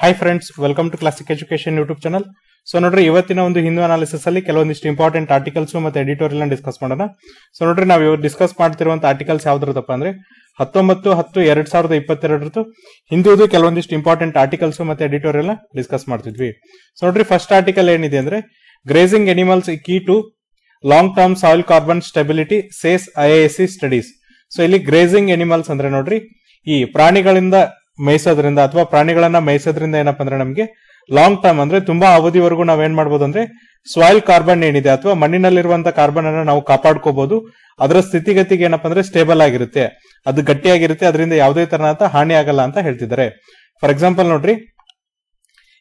hi friends welcome to classic education YouTube channel so ನೋಡ್ರಿ ಇವತ್ತಿನ ಒಂದು ಹಿಂದೂ ಅನಾಲಿಸಿಸ್ ಅಲ್ಲಿ ಕೆಲವೊಂದಿಷ್ಟು ಇಂಪಾರ್ಟೆಂಟ್ ಆರ್ಟಿಕಲ್ಸ್ ಮತ್ತೆ ಎಡಿಟೋರಿಯಲ್ ಡಿಸ್ಕಸ್ ಮಾಡೋಣ ಸೊ ನೋಡ್ರಿ ನಾವು ಡಿಸ್ಕಸ್ ಮಾಡ್ತಿರುವಂತ ಆರ್ಟಿಕಲ್ಸ್ ಯಾವ್ದ್ರದಪ್ಪ ಅಂದ್ರೆ ಹತ್ತೊಂಬತ್ತು ಹತ್ತು ಎರಡ್ ಸಾವಿರದ ಇಪ್ಪತ್ತೆರಡರದ್ದು ಹಿಂದೂದು ಕೆಲವೊಂದಿಷ್ಟು ಇಂಪಾರ್ಟೆಂಟ್ ಆರ್ಟಿಕಲ್ಸ್ ಮತ್ತೆ ಎಡಿಟೋರಿಯಲ್ ಡಿಸ್ಕಸ್ ಮಾಡ್ತಿದ್ವಿ ಸೊ ನೋಡ್ರಿ ಫಸ್ಟ್ ಆರ್ಟಿಕಲ್ ಏನಿದೆ ಅಂದ್ರೆ grazing animals key to long term soil carbon stability says C studies so ಇಲ್ಲಿ ಗ್ರೇಸಿಂಗ್ ಎನಿಮಲ್ಸ್ ಅಂದ್ರೆ ನೋಡ್ರಿ ಈ ಪ್ರಾಣಿಗಳಿಂದ ಮೇಯಿಸೋದ್ರಿಂದ ಅಥವಾ ಪ್ರಾಣಿಗಳನ್ನ ಮೇಯಿಸೋದ್ರಿಂದ ಏನಪ್ಪ ಅಂದ್ರೆ ನಮ್ಗೆ ಲಾಂಗ್ ಟರ್ಮ್ ಅಂದ್ರೆ ತುಂಬಾ ಅವಧಿವರೆಗೂ ನಾವ್ ಏನ್ ಮಾಡ್ಬೋದು ಅಂದ್ರೆ ಸಾಯಿಲ್ ಕಾರ್ಬನ್ ಏನಿದೆ ಅಥವಾ ಮಣ್ಣಿನಲ್ಲಿರುವಂತ ಕಾರ್ಬನ್ ಅನ್ನ ನಾವು ಕಾಪಾಡ್ಕೋಬಹುದು ಅದರ ಸ್ಥಿತಿಗತಿಗೆ ಏನಪ್ಪ ಅಂದ್ರೆ ಸ್ಟೇಬಲ್ ಆಗಿರುತ್ತೆ ಅದು ಗಟ್ಟಿಯಾಗಿರುತ್ತೆ ಅದರಿಂದ ಯಾವುದೇ ತರಹದ ಹಾನಿ ಆಗಲ್ಲ ಅಂತ ಹೇಳ್ತಿದ್ದಾರೆ ಫಾರ್ ಎಕ್ಸಾಂಪಲ್ ನೋಡ್ರಿ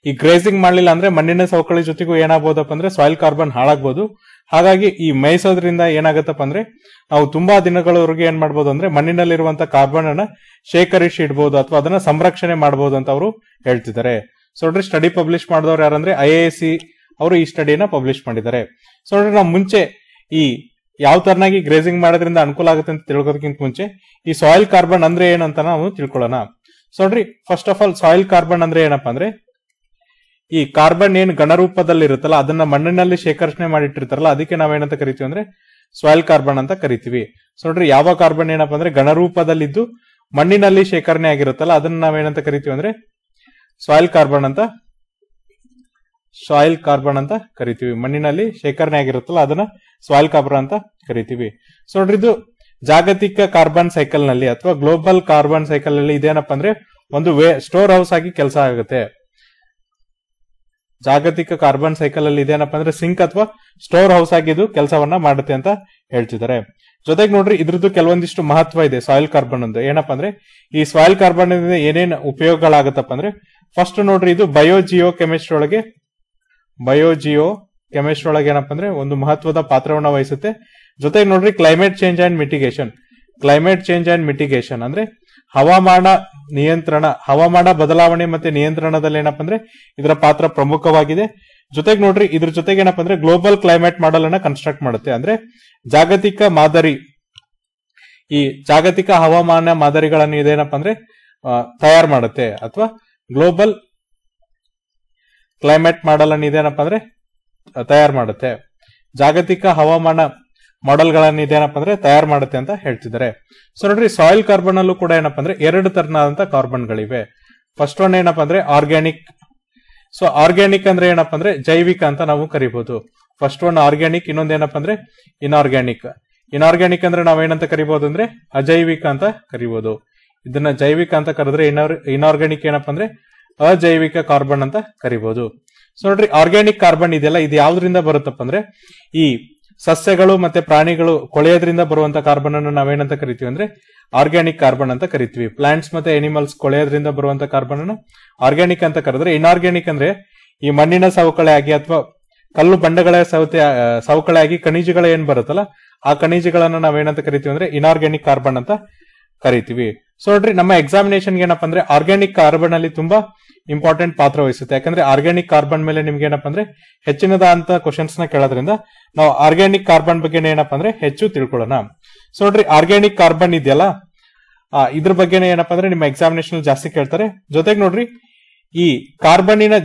ಈ ಗ್ರೇಸಿಂಗ್ ಮಾಡ್ಲಿಲ್ಲ ಅಂದ್ರೆ ಮಣ್ಣಿನ ಸವಕಳಿ ಜೊತೆಗೂ ಏನಾಗಬಹುದಪ್ಪ ಅಂದ್ರೆ ಸಾಯಿಲ್ ಕಾರ್ಬನ್ ಹಾಳಾಗ್ಬೋದು ಹಾಗಾಗಿ ಈ ಮೇಯಿಸೋದ್ರಿಂದ ಏನಾಗತ್ತಪ್ಪ ಅಂದ್ರೆ ನಾವು ತುಂಬಾ ದಿನಗಳವರೆಗೆ ಏನ್ ಮಾಡ್ಬೋದು ಅಂದ್ರೆ ಮಣ್ಣಿನಲ್ಲಿರುವಂತಹ ಕಾರ್ಬನ್ ಅನ್ನ ಶೇಖರಿಸಿ ಇಡಬಹುದು ಅಥವಾ ಅದನ್ನ ಸಂರಕ್ಷಣೆ ಮಾಡಬಹುದು ಅಂತ ಅವರು ಹೇಳ್ತಿದ್ದಾರೆ ಸೊ ನೋಡ್ರಿ ಸ್ಟಡಿ ಪಬ್ಲಿಷ್ ಮಾಡಿದವರು ಯಾರಂದ್ರೆ ಐ ಎ ಸಿ ಅವರು ಈ ಸ್ಟಡಿಯನ್ನ ಪಬ್ಲಿಷ್ ಮಾಡಿದ್ದಾರೆ ಸೊ ನೋಡ್ರಿ ನಾವು ಮುಂಚೆ ಈ ಯಾವ ತರನಾಗಿ ಗ್ರೇಸಿಂಗ್ ಮಾಡೋದ್ರಿಂದ ಅನುಕೂಲ ಆಗುತ್ತೆ ಅಂತ ತಿಳ್ಕೋದಕ್ಕಿಂತ ಮುಂಚೆ ಈ ಸಾಯಿಲ್ ಕಾರ್ಬನ್ ಅಂದ್ರೆ ಏನಂತ ನಾವು ತಿಳ್ಕೊಳ್ಳೋಣ ಸೊ ನೋಡ್ರಿ first of all soil carbon ಅಂದ್ರೆ ಏನಪ್ಪಾ ಅಂದ್ರೆ ಈ ಕಾರ್ಬನ್ ಏನ್ ಗಣರೂಪದಲ್ಲಿ ಇರುತ್ತಲ್ಲ ಅದನ್ನ ಮಣ್ಣಿನಲ್ಲಿ ಶೇಖರಣೆ ಮಾಡಿಟ್ಟಿರ್ತಾರಲ್ಲ ಅದಕ್ಕೆ ನಾವೇನಂತ ಕರಿತೀವಿ ಅಂದ್ರೆ ಸಾಯಿಲ್ ಕಾರ್ಬನ್ ಅಂತ ಕರಿತೀವಿ ಸೊ ನೋಡ್ರಿ ಯಾವ ಕಾರ್ಬನ್ ಏನಪ್ಪಾ ಅಂದ್ರೆ ಗಣರೂಪದಲ್ಲಿದ್ದು ಮಣ್ಣಿನಲ್ಲಿ ಶೇಖರಣೆ ಆಗಿರುತ್ತಲ್ಲ ಅದನ್ನ ನಾವೇನಂತ ಕರಿತೀವಿ ಅಂದ್ರೆ ಸಾಯಿಲ್ ಕಾರ್ಬನ್ ಅಂತ ಸಾಯಿಲ್ ಕಾರ್ಬನ್ ಅಂತ ಕರಿತೀವಿ ಮಣ್ಣಿನಲ್ಲಿ ಶೇಖರಣೆ ಆಗಿರುತ್ತಲ್ಲ ಅದನ್ನ ಸಾಯಿಲ್ ಕಾರ್ಬನ್ ಅಂತ ಕರಿತೀವಿ ಸೊ ನೋಡ್ರಿ ಇದು ಜಾಗತಿಕ ಕಾರ್ಬನ್ ಸೈಕಲ್ ನಲ್ಲಿ ಅಥವಾ ಗ್ಲೋಬಲ್ ಕಾರ್ಬನ್ ಸೈಕಲ್ ನಲ್ಲಿ ಇದೇನಪ್ಪ ಅಂದ್ರೆ ಒಂದು ವೇ ಸ್ಟೋರ್ ಹೌಸ್ ಆಗಿ ಕೆಲಸ ಆಗುತ್ತೆ ಜಾಗತಿಕ ಕಾರ್ಬನ್ ಸೈಕಲ್ ಅಲ್ಲಿ ಇದೇನಪ್ಪ ಅಂದ್ರೆ ಸಿಂಕ್ ಅಥವಾ ಸ್ಟೋರ್ ಹೌಸ್ ಆಗಿದ್ದು ಕೆಲಸವನ್ನ ಮಾಡುತ್ತೆ ಅಂತ ಹೇಳ್ತಿದ್ದಾರೆ ಜೊತೆಗೆ ನೋಡ್ರಿ ಇದ್ರದ್ದು ಕೆಲವೊಂದಿಷ್ಟು ಮಹತ್ವ ಇದೆ ಸಾಯಿಲ್ ಕಾರ್ಬನ್ ಅಂತ ಏನಪ್ಪ ಅಂದ್ರೆ ಈ ಸಾಯಿಲ್ ಕಾರ್ಬನ್ ಏನೇನು ಉಪಯೋಗಗಳಾಗತ್ತಪ್ಪ ಅಂದ್ರೆ ಫಸ್ಟ್ ನೋಡ್ರಿ ಇದು ಬಯೋಜಿಯೋ ಕೆಮಿಸ್ಟ್ರಿ ಒಳಗೆ ಬಯೋಜಿಯೋ ಕೆಮಿಸ್ಟ್ರಿ ಒಳಗೆ ಏನಪ್ಪ ಅಂದ್ರೆ ಒಂದು ಮಹತ್ವದ ಪಾತ್ರವನ್ನ ವಹಿಸುತ್ತೆ ಜೊತೆಗೆ ನೋಡ್ರಿ climate change and mitigation climate change and mitigation ಅಂದ್ರೆ ಹವಾಮಾನ ನಿಯಂತ್ರಣ ಹವಾಮಾನ ಬದಲಾವಣೆ ಮತ್ತೆ ನಿಯಂತ್ರಣದಲ್ಲಿ ಏನಪ್ಪ ಅಂದ್ರೆ ಇದರ ಪಾತ್ರ ಪ್ರಮುಖವಾಗಿದೆ ಜೊತೆಗೆ ನೋಡ್ರಿ ಇದ್ರ ಜೊತೆಗೆ ಏನಪ್ಪ ಅಂದ್ರೆ ಗ್ಲೋಬಲ್ ಕ್ಲೈಮೇಟ್ ಮಾಡೆಲ್ ಅನ್ನ ಕನ್ಸ್ಟ್ರಕ್ಟ್ ಮಾಡುತ್ತೆ ಅಂದ್ರೆ ಜಾಗತಿಕ ಮಾದರಿ ಈ ಜಾಗತಿಕ ಹವಾಮಾನ ಮಾದರಿಗಳನ್ನು ಇದೇನಪ್ಪ ಅಂದ್ರೆ ತಯಾರು ಮಾಡುತ್ತೆ ಅಥವಾ ಗ್ಲೋಬಲ್ ಕ್ಲೈಮೇಟ್ ಮಾಡೆಲ್ ಅನ್ನು ಇದೇನಪ್ಪ ಅಂದ್ರೆ ತಯಾರು ಮಾಡುತ್ತೆ ಜಾಗತಿಕ ಹವಾಮಾನ ಗಳನ್ನ ಇದೇನಪ್ಪ ಅಂದ್ರೆ ತಯಾರು ಮಾಡುತ್ತೆ ಅಂತ ಹೇಳ್ತಿದ್ದಾರೆ ಸೊ ನೋಡ್ರಿ ಸಾಯಿಲ್ ಕಾರ್ಬನ್ ಅಲ್ಲೂ ಕೂಡ ಏನಪ್ಪ ಅಂದ್ರೆ ಎರಡು ತರನಾದಂತ ಕಾರ್ಬನ್ಗಳಿವೆ ಫಸ್ಟ್ ಒನ್ ಏನಪ್ಪ ಅಂದ್ರೆ ಆರ್ಗ್ಯಾನಿಕ್ ಸೊ ಆರ್ಗ್ಯಾನಿಕ್ ಅಂದ್ರೆ ಏನಪ್ಪ ಅಂದ್ರೆ ಜೈವಿಕ ಅಂತ ನಾವು ಕರಿಬಹುದು ಫಸ್ಟ್ ಒನ್ ಆರ್ಗ್ಯಾನಿಕ್ ಇನ್ನೊಂದೇನಪ್ಪ ಅಂದ್ರೆ ಇನ್ಆರ್ಗ್ಯಾನಿಕ್ ಇನ್ಆರ್ಗ್ಯಾನಿಕ್ ಅಂದ್ರೆ ನಾವೇನಂತ ಕರಿಬಹುದು ಅಂದ್ರೆ ಅಜೈವಿಕ ಅಂತ ಕರಿಬಹುದು ಇದನ್ನ ಜೈವಿಕ ಅಂತ ಕರೆದ್ರೆ ಇನ್ಆರ್ಗ್ಯಾನಿಕ್ ಏನಪ್ಪ ಅಂದ್ರೆ ಅಜೈವಿಕ ಕಾರ್ಬನ್ ಅಂತ ಕರಿಬಹುದು ಸೊ ನೋಡ್ರಿ ಆರ್ಗ್ಯಾನಿಕ್ ಕಾರ್ಬನ್ ಇದೆಯಲ್ಲ ಇದು ಯಾವ್ದ್ರಿಂದ ಬರುತ್ತಪ್ಪ ಅಂದ್ರೆ ಈ ಸಸ್ಯಗಳು ಮತ್ತೆ ಪ್ರಾಣಿಗಳು ಕೊಳೆಯೋದ್ರಿಂದ ಬರುವಂತ ಕಾರ್ಬನ್ ಅನ್ನು ನಾವೇನಂತ ಕರಿತೀವಿ ಅಂದ್ರೆ ಆರ್ಗ್ಯಾನಿಕ್ ಕಾರ್ಬನ್ ಅಂತ ಕರಿತೀವಿ ಪ್ಲಾಂಟ್ಸ್ ಮತ್ತೆ ಅನಿಮಲ್ಸ್ ಕೊಳೆಯೋದ್ರಿಂದ ಬರುವಂತ ಕಾರ್ಬನ್ ಅನ್ನು ಆರ್ಗ್ಯಾನಿಕ್ ಅಂತ ಕರೆದ್ರೆ ಇನ್ಆರ್ಗ್ಯಾನಿಕ್ ಅಂದ್ರೆ ಈ ಮಣ್ಣಿನ ಸವಕಳಿ ಆಗಿ ಅಥವಾ ಕಲ್ಲು ಬಂಡೆಗಳ ಸವತೆ ಸವಕಳಿ ಆಗಿ ಖನಿಜಗಳ ಏನ್ ಬರುತ್ತಲ್ಲ ಆ ಖನಿಜಗಳನ್ನ ನಾವೇನಂತ ಕರಿತೀವಿ ಅಂದ್ರೆ ಇನ್ಆರ್ಗ್ಯಾನಿಕ್ ಕಾರ್ಬನ್ ಅಂತ ಕರಿತೀವಿ ಸೊ ನೋಡ್ರಿ ನಮ್ಮ ಎಕ್ಸಾಮಿನೇಷನ್ ಏನಪ್ಪಾ ಅಂದ್ರೆ ಆರ್ಗ್ಯಾನಿಕ್ ಕಾರ್ಬನ್ ಅಲ್ಲಿ ತುಂಬಾ ಇಂಪಾರ್ಟೆಂಟ್ ಪಾತ್ರ ವಹಿಸುತ್ತೆ ಯಾಕಂದ್ರೆ ಆರ್ಗ್ಯಾನಿಕ್ ಕಾರ್ಬನ್ ಮೇಲೆ ನಿಮ್ಗೆ ಏನಪ್ಪಾ ಅಂದ್ರೆ ಹೆಚ್ಚಿನದ ಅಂತ ಕ್ವಶನ್ಸ್ ನ ಕೇಳೋದ್ರಿಂದ ನಾವು ಆರ್ಗ್ಯಾನಿಕ್ ಕಾರ್ಬನ್ ಬಗ್ಗೆ ಏನಪ್ಪಾ ಅಂದ್ರೆ ಹೆಚ್ಚು ತಿಳ್ಕೊಳ್ಳೋಣ ಸೊ ನೋಡ್ರಿ ಆರ್ಗ್ಯಾನಿಕ್ ಕಾರ್ಬನ್ ಇದೆಯಲ್ಲ ಇದ್ರ ಬಗ್ಗೆನೇ ಏನಪ್ಪಾ ಅಂದ್ರೆ ನಿಮ್ಮ ಎಕ್ಸಾಮಿನೇಷನ್ ಜಾಸ್ತಿ ಕೇಳ್ತಾರೆ ಜೊತೆಗೆ ನೋಡ್ರಿ ಈ ಕಾರ್ಬನ್ನಿನ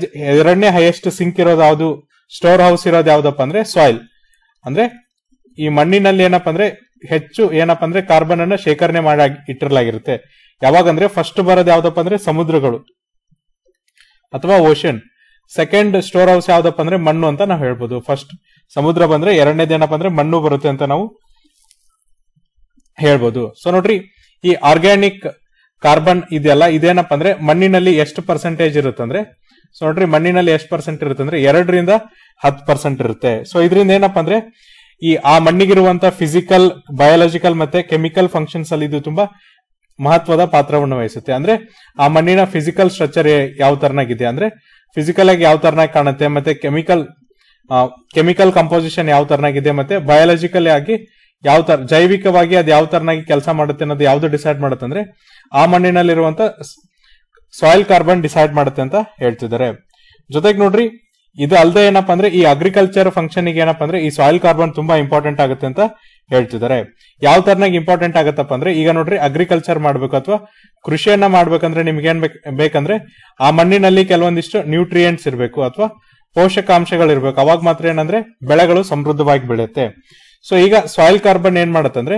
ಎರಡನೇ ಹೈಯೆಸ್ಟ್ ಸಿಂಕ್ ಇರೋದು ಯಾವುದು ಸ್ಟೋರ್ ಹೌಸ್ ಇರೋದು ಯಾವ್ದಪ್ಪ ಅಂದ್ರೆ ಸಾಯಿಲ್ ಅಂದ್ರೆ ಈ ಮಣ್ಣಿನಲ್ಲಿ ಏನಪ್ಪ ಅಂದ್ರೆ ಹೆಚ್ಚು ಏನಪ್ಪಾ ಅಂದ್ರೆ ಕಾರ್ಬನ್ ಅನ್ನ ಶೇಖರಣೆ ಮಾಡಿ ಇಟ್ಟಿರ್ಲಾಗಿರುತ್ತೆ ಯಾವಾಗಂದ್ರೆ ಫಸ್ಟ್ ಬರೋದು ಯಾವ್ದಪ್ಪ ಅಂದ್ರೆ ಸಮುದ್ರಗಳು ಅಥವಾ ಓಷನ್ ಸೆಕೆಂಡ್ ಸ್ಟೋರ್ ಹೌಸ್ ಯಾವ್ದಪ್ಪ ಅಂದ್ರೆ ಮಣ್ಣು ಅಂತ ನಾವು ಹೇಳ್ಬೋದು ಫಸ್ಟ್ ಸಮುದ್ರ ಬಂದ್ರೆ ಎರಡನೇದ ಏನಪ್ಪ ಅಂದ್ರೆ ಮಣ್ಣು ಬರುತ್ತೆ ಅಂತ ನಾವು ಹೇಳ್ಬೋದು ಸೊ ನೋಡ್ರಿ ಈ ಆರ್ಗ್ಯಾನಿಕ್ ಕಾರ್ಬನ್ ಇದೆಯಲ್ಲ ಇದೇನಪ್ಪ ಅಂದ್ರೆ ಮಣ್ಣಿನಲ್ಲಿ ಎಷ್ಟು ಪರ್ಸೆಂಟೇಜ್ ಇರುತ್ತಂದ್ರೆ ಸೊ ನೋಡ್ರಿ ಮಣ್ಣಿನಲ್ಲಿ ಎಷ್ಟು ಪರ್ಸೆಂಟ್ ಇರುತ್ತೆ ಅಂದ್ರೆ ಎರಡರಿಂದ ಹತ್ತು ಪರ್ಸೆಂಟ್ ಇರುತ್ತೆ ಸೊ ಇದರಿಂದ ಏನಪ್ಪ ಅಂದ್ರೆ ಈ ಆ ಮಣ್ಣಿಗಿರುವಂತ ಫಿಸಿಕಲ್ ಬಯಾಲಜಿಕಲ್ ಮತ್ತೆ ಕೆಮಿಕಲ್ ಫಂಕ್ಷನ್ಸ್ ಅಲ್ಲಿ ಇದು ತುಂಬಾ ಮಹತ್ವದ ಪಾತ್ರವನ್ನು ವಹಿಸುತ್ತೆ ಅಂದ್ರೆ ಆ ಮಣ್ಣಿನ ಫಿಸಿಕಲ್ ಸ್ಟ್ರಕ್ಚರ್ ಯಾವ ತರನಾಗಿದೆ ಅಂದ್ರೆ ಫಿಸಿಕಲ್ ಆಗಿ ಯಾವ ತರನಾಗಿ ಕಾಣುತ್ತೆ ಮತ್ತೆ ಕೆಮಿಕಲ್ ಕೆಮಿಕಲ್ ಕಂಪೋಸಿಷನ್ ಯಾವ ತರನಾಗಿದೆ ಮತ್ತೆ ಬಯಾಲಜಿಕಲ್ ಆಗಿ ಯಾವ ತರ ಜೈವಿಕವಾಗಿ ಅದು ಯಾವ ತರನಾಗಿ ಕೆಲಸ ಮಾಡುತ್ತೆ ಅನ್ನೋದು ಯಾವ್ದು ಡಿಸೈಡ್ ಮಾಡುತ್ತೆ ಅಂದ್ರೆ ಆ ಮಣ್ಣಿನಲ್ಲಿರುವಂತ ಸಾಯಿಲ್ ಕಾರ್ಬನ್ ಡಿಸೈಡ್ ಮಾಡುತ್ತೆ ಅಂತ ಹೇಳ್ತಿದ್ದಾರೆ ಜೊತೆಗೆ ನೋಡ್ರಿ ಇದು ಅಲ್ಲದೆ ಏನಪ್ಪಾ ಅಂದ್ರೆ ಈ ಅಗ್ರಿಕಲ್ಚರ್ ಫಂಕ್ಷನ್ ಗೆ ಏನಪ್ಪಾ ಅಂದ್ರೆ ಈ ಸಾಯಿಲ್ ಕಾರ್ಬನ್ ತುಂಬಾ ಇಂಪಾರ್ಟೆಂಟ್ ಆಗುತ್ತೆ ಅಂತ ಹೇಳ್ತಿದ್ದಾರೆ ಯಾವ ತರನಾಗಿ ಇಂಪಾರ್ಟೆಂಟ್ ಆಗತ್ತಪ್ಪ ಅಂದ್ರೆ ಈಗ ನೋಡ್ರಿ ಅಗ್ರಿಕಲ್ಚರ್ ಮಾಡ್ಬೇಕು ಅಥವಾ ಕೃಷಿಯನ್ನ ಮಾಡ್ಬೇಕಂದ್ರೆ ನಿಮ್ಗೆ ಏನ್ ಬೇಕಂದ್ರೆ ಆ ಮಣ್ಣಿನಲ್ಲಿ ಕೆಲವೊಂದಿಷ್ಟು ನ್ಯೂಟ್ರಿಯೆಂಟ್ಸ್ ಇರಬೇಕು ಅಥವಾ ಪೋಷಕಾಂಶಗಳಿರ್ಬೇಕು ಅವಾಗ ಮಾತ್ರ ಏನಂದ್ರೆ ಬೆಳೆಗಳು ಸಮೃದ್ಧವಾಗಿ ಬೆಳೆಯುತ್ತೆ ಸೊ ಈಗ ಸಾಯಿಲ್ ಕಾರ್ಬನ್ ಏನ್ ಮಾಡತ್ತಂದ್ರೆ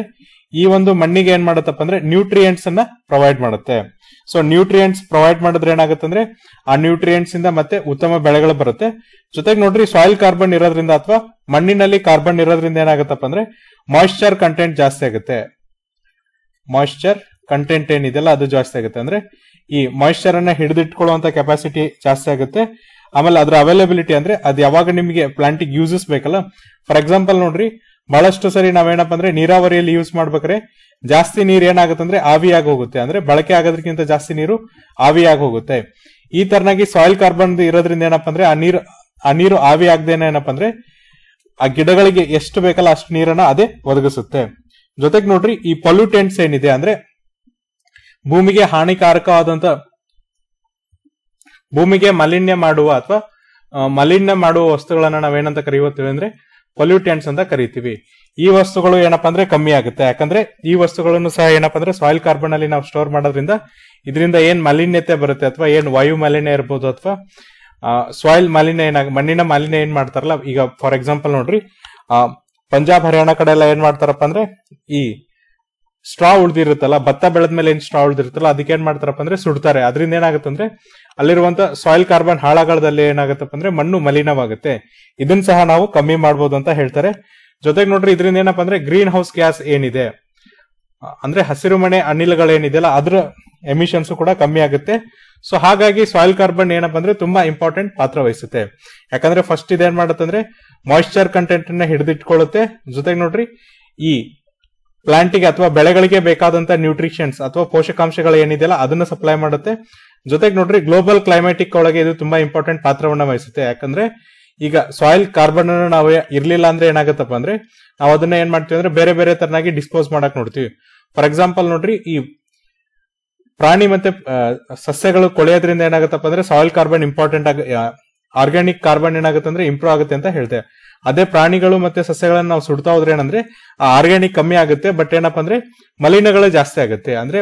ಈ ಒಂದು ಮಣ್ಣಿಗೆ ಏನ್ ಮಾಡತ್ತಪ್ಪ ಅಂದ್ರೆ ನ್ಯೂಟ್ರಿಯೆಂಟ್ಸ್ ಅನ್ನ ಪ್ರೊವೈಡ್ ಮಾಡುತ್ತೆ ಸೊ ನ್ಯೂಟ್ರಿಯೆಂಟ್ಸ್ ಪ್ರೊವೈಡ್ ಮಾಡಿದ್ರೆ ಏನಾಗುತ್ತೆ ಅಂದ್ರೆ ಆ ನ್ಯೂಟ್ರಿಯೆಂಟ್ಸ್ ಇಂದ ಮತ್ತೆ ಉತ್ತಮ ಬೆಳೆಗಳು ಬರುತ್ತೆ ಜೊತೆಗೆ ನೋಡ್ರಿ ಸಾಯಿಲ್ ಕಾರ್ಬನ್ ಇರೋದ್ರಿಂದ ಅಥವಾ ಮಣ್ಣಿನಲ್ಲಿ ಕಾರ್ಬನ್ ಇರೋದ್ರಿಂದ ಏನಾಗುತ್ತಪ್ಪ ಅಂದ್ರೆ ಮಾಯಿಶ್ಚರ್ ಕಂಟೆಂಟ್ ಜಾಸ್ತಿ ಆಗುತ್ತೆ ಮಾಯಿಶ್ಚರ್ ಕಂಟೆಂಟ್ ಏನಿದೆಲ್ಲ ಅದು ಜಾಸ್ತಿ ಆಗುತ್ತೆ ಅಂದ್ರೆ ಈ ಮಾಯಿಶ್ಚರ್ ಅನ್ನ ಹಿಡಿದಿಟ್ಕೊಳ್ಳುವಂತ ಕೆಪಾಸಿಟಿ ಜಾಸ್ತಿ ಆಗುತ್ತೆ ಆಮೇಲೆ ಅದರ ಅವೈಲಬಿಲಿಟಿ ಅಂದ್ರೆ ಅದು ಯಾವಾಗ ನಿಮಗೆ ಪ್ಲಾಂಟಿಗೆ ಯೂಸಸ್ ಬೇಕಲ್ಲ ಫಾರ್ ಎಕ್ಸಾಂಪಲ್ ನೋಡ್ರಿ ಬಹಳಷ್ಟು ಸರಿ ನಾವೇನಪ್ಪ ಅಂದ್ರೆ ನೀರಾವರಿಯಲ್ಲಿ ಯೂಸ್ ಮಾಡ್ಬೇಕ್ರೆ ಜಾಸ್ತಿ ನೀರ್ ಅಂದ್ರೆ ಆವಿಯಾಗಿ ಹೋಗುತ್ತೆ ಅಂದ್ರೆ ಬಳಕೆ ಆಗೋದಕ್ಕಿಂತ ಜಾಸ್ತಿ ನೀರು ಆವಿಯಾಗಿ ಹೋಗುತ್ತೆ ಈ ತರನಾಗಿ ಸಾಯಿಲ್ ಕಾರ್ಬನ್ ಇರೋದ್ರಿಂದ ಏನಪ್ಪ ಅಂದ್ರೆ ಆ ನೀರು ಆ ನೀರು ಆವಿ ಆಗದೇನೆ ಏನಪ್ಪ ಅಂದ್ರೆ ಆ ಗಿಡಗಳಿಗೆ ಎಷ್ಟು ಬೇಕಲ್ಲ ಅಷ್ಟು ನೀರನ್ನ ಅದೇ ಒದಗಿಸುತ್ತೆ ಜೊತೆಗೆ ನೋಡ್ರಿ ಈ ಪೊಲ್ಯೂಟೆಂಟ್ಸ್ ಏನಿದೆ ಅಂದ್ರೆ ಭೂಮಿಗೆ ಹಾನಿಕಾರಕವಾದಂತ ಭೂಮಿಗೆ ಮಾಲಿನ್ಯ ಮಾಡುವ ಅಥವಾ ಮಾಲಿನ್ಯ ಮಾಡುವ ವಸ್ತುಗಳನ್ನ ನಾವೇನಂತ ಕರೆಯುತ್ತೇವೆ ಅಂದ್ರೆ ಪೊಲ್ಯೂಟೆಂಟ್ಸ್ ಅಂತ ಕರಿತೀವಿ ಈ ವಸ್ತುಗಳು ಏನಪ್ಪ ಅಂದ್ರೆ ಕಮ್ಮಿ ಆಗುತ್ತೆ ಯಾಕಂದ್ರೆ ಈ ವಸ್ತುಗಳನ್ನು ಸಹ ಏನಪ್ಪ ಅಂದ್ರೆ ಸಾಯಿಲ್ ಕಾರ್ಬನ್ ಅಲ್ಲಿ ನಾವು ಸ್ಟೋರ್ ಮಾಡೋದ್ರಿಂದ ಇದರಿಂದ ಏನ್ ಮಾಲಿನ್ಯತೆ ಬರುತ್ತೆ ಅಥವಾ ಏನ್ ವಾಯು ಮಾಲಿನ್ಯ ಇರ್ಬೋದು ಅಥವಾ ಸಾಯಿಲ್ ಮಾಲಿನ್ಯ ಏನಾಗ ಮಣ್ಣಿನ ಮಾಲಿನ್ಯ ಏನ್ ಮಾಡ್ತಾರಲ್ಲ ಈಗ ಫಾರ್ ಎಕ್ಸಾಂಪಲ್ ನೋಡ್ರಿ ಪಂಜಾಬ್ ಹರಿಯಾಣ ಕಡೆ ಎಲ್ಲ ಏನ್ ಮಾಡ್ತಾರಪ್ಪ ಅಂದ್ರೆ ಈ ಸ್ಟ್ರಾ ಉಳ್ದಿರುತ್ತಲ್ಲ ಭತ್ತ ಬೆಳೆದ್ಮೇಲೆ ಏನ್ ಸ್ಟ್ರಾ ಉಳ್ದಿರುತ್ತಲ್ಲ ಅದಕ್ಕೆ ಏನ್ ಮಾಡ್ತಾರಪ್ಪ ಅಂದ್ರೆ ಸುಡ್ತಾರೆ ಅದರಿಂದ ಏನಾಗುತ್ತೆ ಅಂದ್ರೆ ಅಲ್ಲಿರುವಂತ ಸಾಯಿಲ್ ಕಾರ್ಬನ್ ಹಾಳಾಗಳದಲ್ಲಿ ಏನಾಗುತ್ತಪ್ಪ ಅಂದ್ರೆ ಮಣ್ಣು ಮಲಿನವಾಗುತ್ತೆ ಇದನ್ನ ಸಹ ನಾವು ಕಮ್ಮಿ ಮಾಡ್ಬೋದು ಅಂತ ಹೇಳ್ತಾರೆ ಜೊತೆಗೆ ನೋಡ್ರಿ ಇದರಿಂದ ಏನಪ್ಪಾ ಅಂದ್ರೆ ಗ್ರೀನ್ ಹೌಸ್ ಗ್ಯಾಸ್ ಏನಿದೆ ಅಂದ್ರೆ ಹಸಿರು ಮನೆ ಅನಿಲಗಳೇನಿದೆಯಲ್ಲ ಅದ್ರ ಎಮಿಷನ್ಸ್ ಕೂಡ ಕಮ್ಮಿ ಆಗುತ್ತೆ ಸೊ ಹಾಗಾಗಿ ಸಾಯಿಲ್ ಕಾರ್ಬನ್ ಏನಪ್ಪಾ ಅಂದ್ರೆ ತುಂಬಾ ಇಂಪಾರ್ಟೆಂಟ್ ಪಾತ್ರ ವಹಿಸುತ್ತೆ ಯಾಕಂದ್ರೆ ಫಸ್ಟ್ ಇದೇನ್ ಮಾಡುತ್ತಂದ್ರೆ ಮಾಯಿಶ್ಚರ್ ಕಂಟೆಂಟ್ ನ ಹಿಡಿದಿಟ್ಕೊಳ್ಳುತ್ತೆ ಜೊತೆಗೆ ನೋಡ್ರಿ ಈ ಪ್ಲಾಂಟಿಗೆ ಅಥವಾ ಬೆಳೆಗಳಿಗೆ ಬೇಕಾದಂತ ನ್ಯೂಟ್ರಿಷನ್ಸ್ ಅಥವಾ ಪೋಷಕಾಂಶಗಳು ಏನಿದೆಯಲ್ಲ ಅದನ್ನ ಸಪ್ಲೈ ಮಾಡುತ್ತೆ ಜೊತೆಗೆ ನೋಡ್ರಿ ಗ್ಲೋಬಲ್ ಕ್ಲೈಮೇಟಿಕ್ ಒಳಗೆ ಇದು ತುಂಬಾ ಇಂಪಾರ್ಟೆಂಟ್ ಪಾತ್ರವನ್ನ ವಹಿಸುತ್ತೆ ಯಾಕಂದ್ರೆ ಈಗ ಸಾಯಿಲ್ ಕಾರ್ಬನ್ ಅನ್ನು ನಾವು ಇರ್ಲಿಲ್ಲ ಅಂದ್ರೆ ಏನಾಗುತ್ತಪ್ಪ ಅಂದ್ರೆ ನಾವು ಅದನ್ನ ಏನ್ ಮಾಡ್ತೀವಿ ಅಂದ್ರೆ ಬೇರೆ ಬೇರೆ ತರನಾಗಿ ಡಿಸ್ಪೋಸ್ ಮಾಡಕ್ ನೋಡ್ತೀವಿ ಫಾರ್ ಎಕ್ಸಾಂಪಲ್ ನೋಡ್ರಿ ಈ ಪ್ರಾಣಿ ಮತ್ತೆ ಸಸ್ಯಗಳು ಕೊಳೆಯೋದ್ರಿಂದ ಏನಾಗುತ್ತಪ್ಪ ಅಂದ್ರೆ ಸಾಯಿಲ್ ಕಾರ್ಬನ್ ಇಂಪಾರ್ಟೆಂಟ್ ಆಗಿ ಆರ್ಗ್ಯಾನಿಕ್ ಕಾರ್ಬನ್ ಏನಾಗುತ್ತೆ ಅಂದ್ರೆ ಇಂಪ್ರೂವ್ ಆಗುತ್ತೆ ಅಂತ ಹೇಳ್ತೇವೆ ಅದೇ ಪ್ರಾಣಿಗಳು ಮತ್ತೆ ಸಸ್ಯಗಳನ್ನ ನಾವು ಸುಡ್ತಾ ಹೋದ್ರೆ ಏನಂದ್ರೆ ಆ ಆರ್ಗ್ಯಾನಿಕ್ ಕಮ್ಮಿ ಆಗುತ್ತೆ ಬಟ್ ಏನಪ್ಪ ಅಂದ್ರೆ ಮಲಿನಗಳೇ ಜಾಸ್ತಿ ಆಗುತ್ತೆ ಅಂದ್ರೆ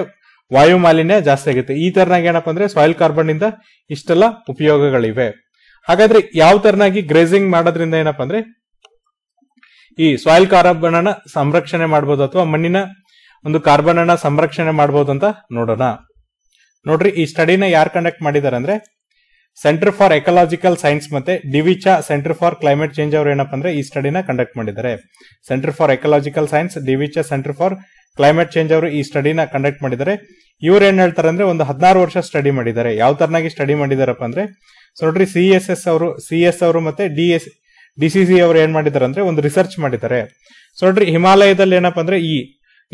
ವಾಯು ಮಾಲಿನ್ಯ ಜಾಸ್ತಿ ಆಗುತ್ತೆ ಈ ತರನಾಗಿ ಏನಪ್ಪ ಅಂದ್ರೆ ಸಾಯಿಲ್ ಕಾರ್ಬನ್ ಇಂದ ಇಷ್ಟೆಲ್ಲ ಉಪಯೋಗಗಳಿವೆ ಹಾಗಾದ್ರೆ ಯಾವ ತರನಾಗಿ ಗ್ರೇಜಿಂಗ್ ಮಾಡೋದ್ರಿಂದ ಏನಪ್ಪ ಅಂದ್ರೆ ಈ ಸಾಯಿಲ್ ಕಾರ್ಬನ್ ಅನ್ನ ಸಂರಕ್ಷಣೆ ಮಾಡಬಹುದು ಅಥವಾ ಮಣ್ಣಿನ ಒಂದು ಕಾರ್ಬನ್ ಅನ್ನ ಸಂರಕ್ಷಣೆ ಮಾಡಬಹುದು ಅಂತ ನೋಡೋಣ ನೋಡ್ರಿ ಈ ಸ್ಟಡಿನ ಯಾರು ಕಂಡಕ್ಟ್ ಮಾಡಿದಾರೆ ಅಂದ್ರೆ ಸೆಂಟರ್ ಫಾರ್ ಎಕಲಾಜಿಕಲ್ ಸೈನ್ಸ್ ಮತ್ತೆ Divecha centre for climate change ಅವರು ಏನಪ್ಪ ಅಂದ್ರೆ ಈ ಸ್ಟಡಿನ ಕಂಡಕ್ಟ್ ಮಾಡಿದ್ದಾರೆ centre for ecological science Divecha centre for climate change ಅವರು ಈ ಸ್ಟಡಿನ ಕಂಡಕ್ಟ್ ಮಾಡಿದ್ದಾರೆ ಇವ್ರು ಏನ್ ಹೇಳ್ತಾರೆ ಅಂದ್ರೆ ಒಂದು ಹದಿನಾರು ವರ್ಷ ಸ್ಟಡಿ ಮಾಡಿದ್ದಾರೆ ಯಾವ ತರನಾಗಿ ಸ್ಟಡಿ ಮಾಡಿದಾರಪ್ಪ ಅಂದ್ರೆ ಸೊ ನೋಡ್ರಿ ಸಿ ಎಸ್ ಎಸ್ ಅವರು ಸಿ ಎಸ್ ಅವರು ಮತ್ತೆ ಡಿ ಎಸ್ ಡಿಸಿಸಿ ಅವರು ಏನ್ ಮಾಡಿದ್ದಾರೆ ಅಂದ್ರೆ ಒಂದು ರಿಸರ್ಚ್ ಮಾಡಿದ್ದಾರೆ ಸೊ ನೋಡ್ರಿ ಹಿಮಾಲಯದಲ್ಲಿ ಏನಪ್ಪ ಅಂದ್ರೆ ಈ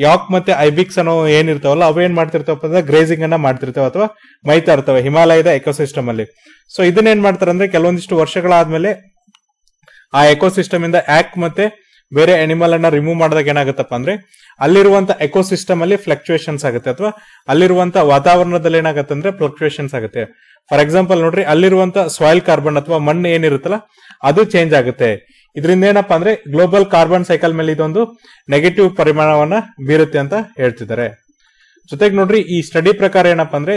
ಯಾಕ್ ಮತ್ತೆ ಐಬಿಕ್ಸ್ ಅನ್ನೋ ಏನಿರ್ತಾವಲ್ಲ ಏನ್ ಮಾಡ್ತಿರ್ತಾವಪ್ಪ ಅಂದ್ರೆ ಗ್ರೇಜಿಂಗ್ ಅನ್ನ ಮಾಡ್ತಿರ್ತಾವ ಅಥವಾ ಮೈತಾ ಇರ್ತವೆ ಹಿಮಾಲಯದ ಎಕೋಸಿಸ್ಟಮ್ ಅಲ್ಲಿ ಸೊ ಇದನ್ನೇನ್ ಮಾಡ್ತಾರೆ ಅಂದ್ರೆ ಕೆಲವೊಂದಿಷ್ಟು ವರ್ಷಗಳಾದ್ಮೇಲೆ ಆ ಎಕೋಸಿಸ್ಟಮ್ ಇಂದ ಆಕ್ ಮತ್ತೆ ಬೇರೆ ಅನಿಮಲ್ ಅನ್ನ ರಿಮೂವ್ ಮಾಡಿದಾಗ ಏನಾಗುತ್ತಪ್ಪ ಅಂದ್ರೆ ಅಲ್ಲಿರುವಂತ ಎಕೋಸಿಸ್ಟಮ್ ಅಲ್ಲಿ ಫ್ಲಕ್ಚುಯೇಷನ್ಸ್ ಆಗುತ್ತೆ ಅಥವಾ ಅಲ್ಲಿರುವಂತ ವಾತಾವರಣದಲ್ಲಿ ಏನಾಗುತ್ತೆ ಅಂದ್ರೆ ಫ್ಲಕ್ಚುಯೇಷನ್ಸ್ ಆಗುತ್ತೆ ಫಾರ್ ಎಕ್ಸಾಂಪಲ್ ನೋಡ್ರಿ ಅಲ್ಲಿರುವಂತ ಸಾಯಿಲ್ ಕಾರ್ಬನ್ ಅಥವಾ ಮಣ್ಣು ಏನಿರುತ್ತಲ್ಲ ಅದು ಚೇಂಜ್ ಆಗುತ್ತೆ ಇದರಿಂದ ಏನಪ್ಪಾ ಅಂದ್ರೆ ಗ್ಲೋಬಲ್ ಕಾರ್ಬನ್ ಸೈಕಲ್ ಮೇಲೆ ಇದೊಂದು ನೆಗೆಟಿವ್ ಪರಿಮಾಣವನ್ನ ಬೀರುತ್ತೆ ಅಂತ ಹೇಳ್ತಿದ್ದಾರೆ ಜೊತೆಗೆ ನೋಡ್ರಿ ಈ ಸ್ಟಡಿ ಪ್ರಕಾರ ಏನಪ್ಪಾ ಅಂದ್ರೆ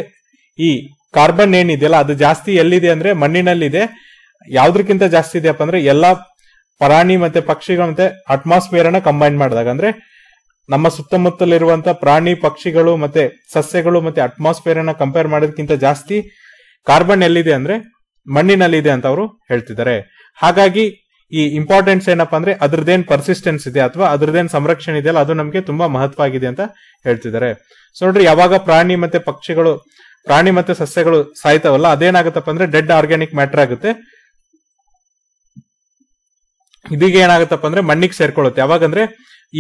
ಈ ಕಾರ್ಬನ್ ಏನಿದೆಯಲ್ಲ ಅದು ಜಾಸ್ತಿ ಎಲ್ಲಿದೆ ಅಂದ್ರೆ ಮಣ್ಣಿನಲ್ಲಿದೆ ಯಾವ್ದಕ್ಕಿಂತ ಜಾಸ್ತಿ ಇದೆಯಪ್ಪ ಅಂದ್ರೆ ಎಲ್ಲಾ ಪ್ರಾಣಿ ಮತ್ತೆ ಪಕ್ಷಿಗಳು ಮತ್ತೆ ಅಟ್ಮಾಸ್ಫಿಯರ್ ಅನ್ನ ಕಂಬೈನ್ ಮಾಡಿದಾಗ ಅಂದ್ರೆ ನಮ್ಮ ಸುತ್ತಮುತ್ತಲಿರುವಂತ ಪ್ರಾಣಿ ಪಕ್ಷಿಗಳು ಮತ್ತೆ ಸಸ್ಯಗಳು ಮತ್ತೆ ಅಟ್ಮಾಸ್ಫಿಯರ್ ಅನ್ನ ಕಂಪೇರ್ ಮಾಡೋದಕ್ಕಿಂತ ಜಾಸ್ತಿ ಕಾರ್ಬನ್ ಎಲ್ಲಿದೆ ಅಂದ್ರೆ ಮಣ್ಣಿನಲ್ಲಿದೆ ಅಂತ ಅವರು ಹೇಳ್ತಿದ್ದಾರೆ ಹಾಗಾಗಿ ಈ ಇಂಪಾರ್ಟೆನ್ಸ್ ಏನಪ್ಪ ಅಂದ್ರೆ ಅದ್ರದ್ದೇನ್ ಪರ್ಸಿಸ್ಟೆನ್ಸ್ ಇದೆ ಅಥವಾ ಅದ್ರದ್ದೇನ್ ಸಂರಕ್ಷಣೆ ಇದೆಯಲ್ಲ ಅದು ನಮಗೆ ತುಂಬಾ ಮಹತ್ವ ಆಗಿದೆ ಅಂತ ಹೇಳ್ತಿದ್ದಾರೆ ಸೊ ನೋಡ್ರಿ ಯಾವಾಗ ಪ್ರಾಣಿ ಮತ್ತೆ ಪಕ್ಷಿಗಳು ಪ್ರಾಣಿ ಮತ್ತೆ ಸಸ್ಯಗಳು ಸಾಯ್ತಾವಲ್ಲ ಅದೇನಾಗುತ್ತಪ್ಪ ಅಂದ್ರೆ ಡೆಡ್ ಆರ್ಗ್ಯಾನಿಕ್ ಮ್ಯಾಟರ್ ಆಗುತ್ತೆ ಇದೀಗ ಏನಾಗುತ್ತಪ್ಪ ಅಂದ್ರೆ ಮಣ್ಣಿಗೆ ಸೇರ್ಕೊಳ್ಳುತ್ತೆ ಯಾವಾಗಂದ್ರೆ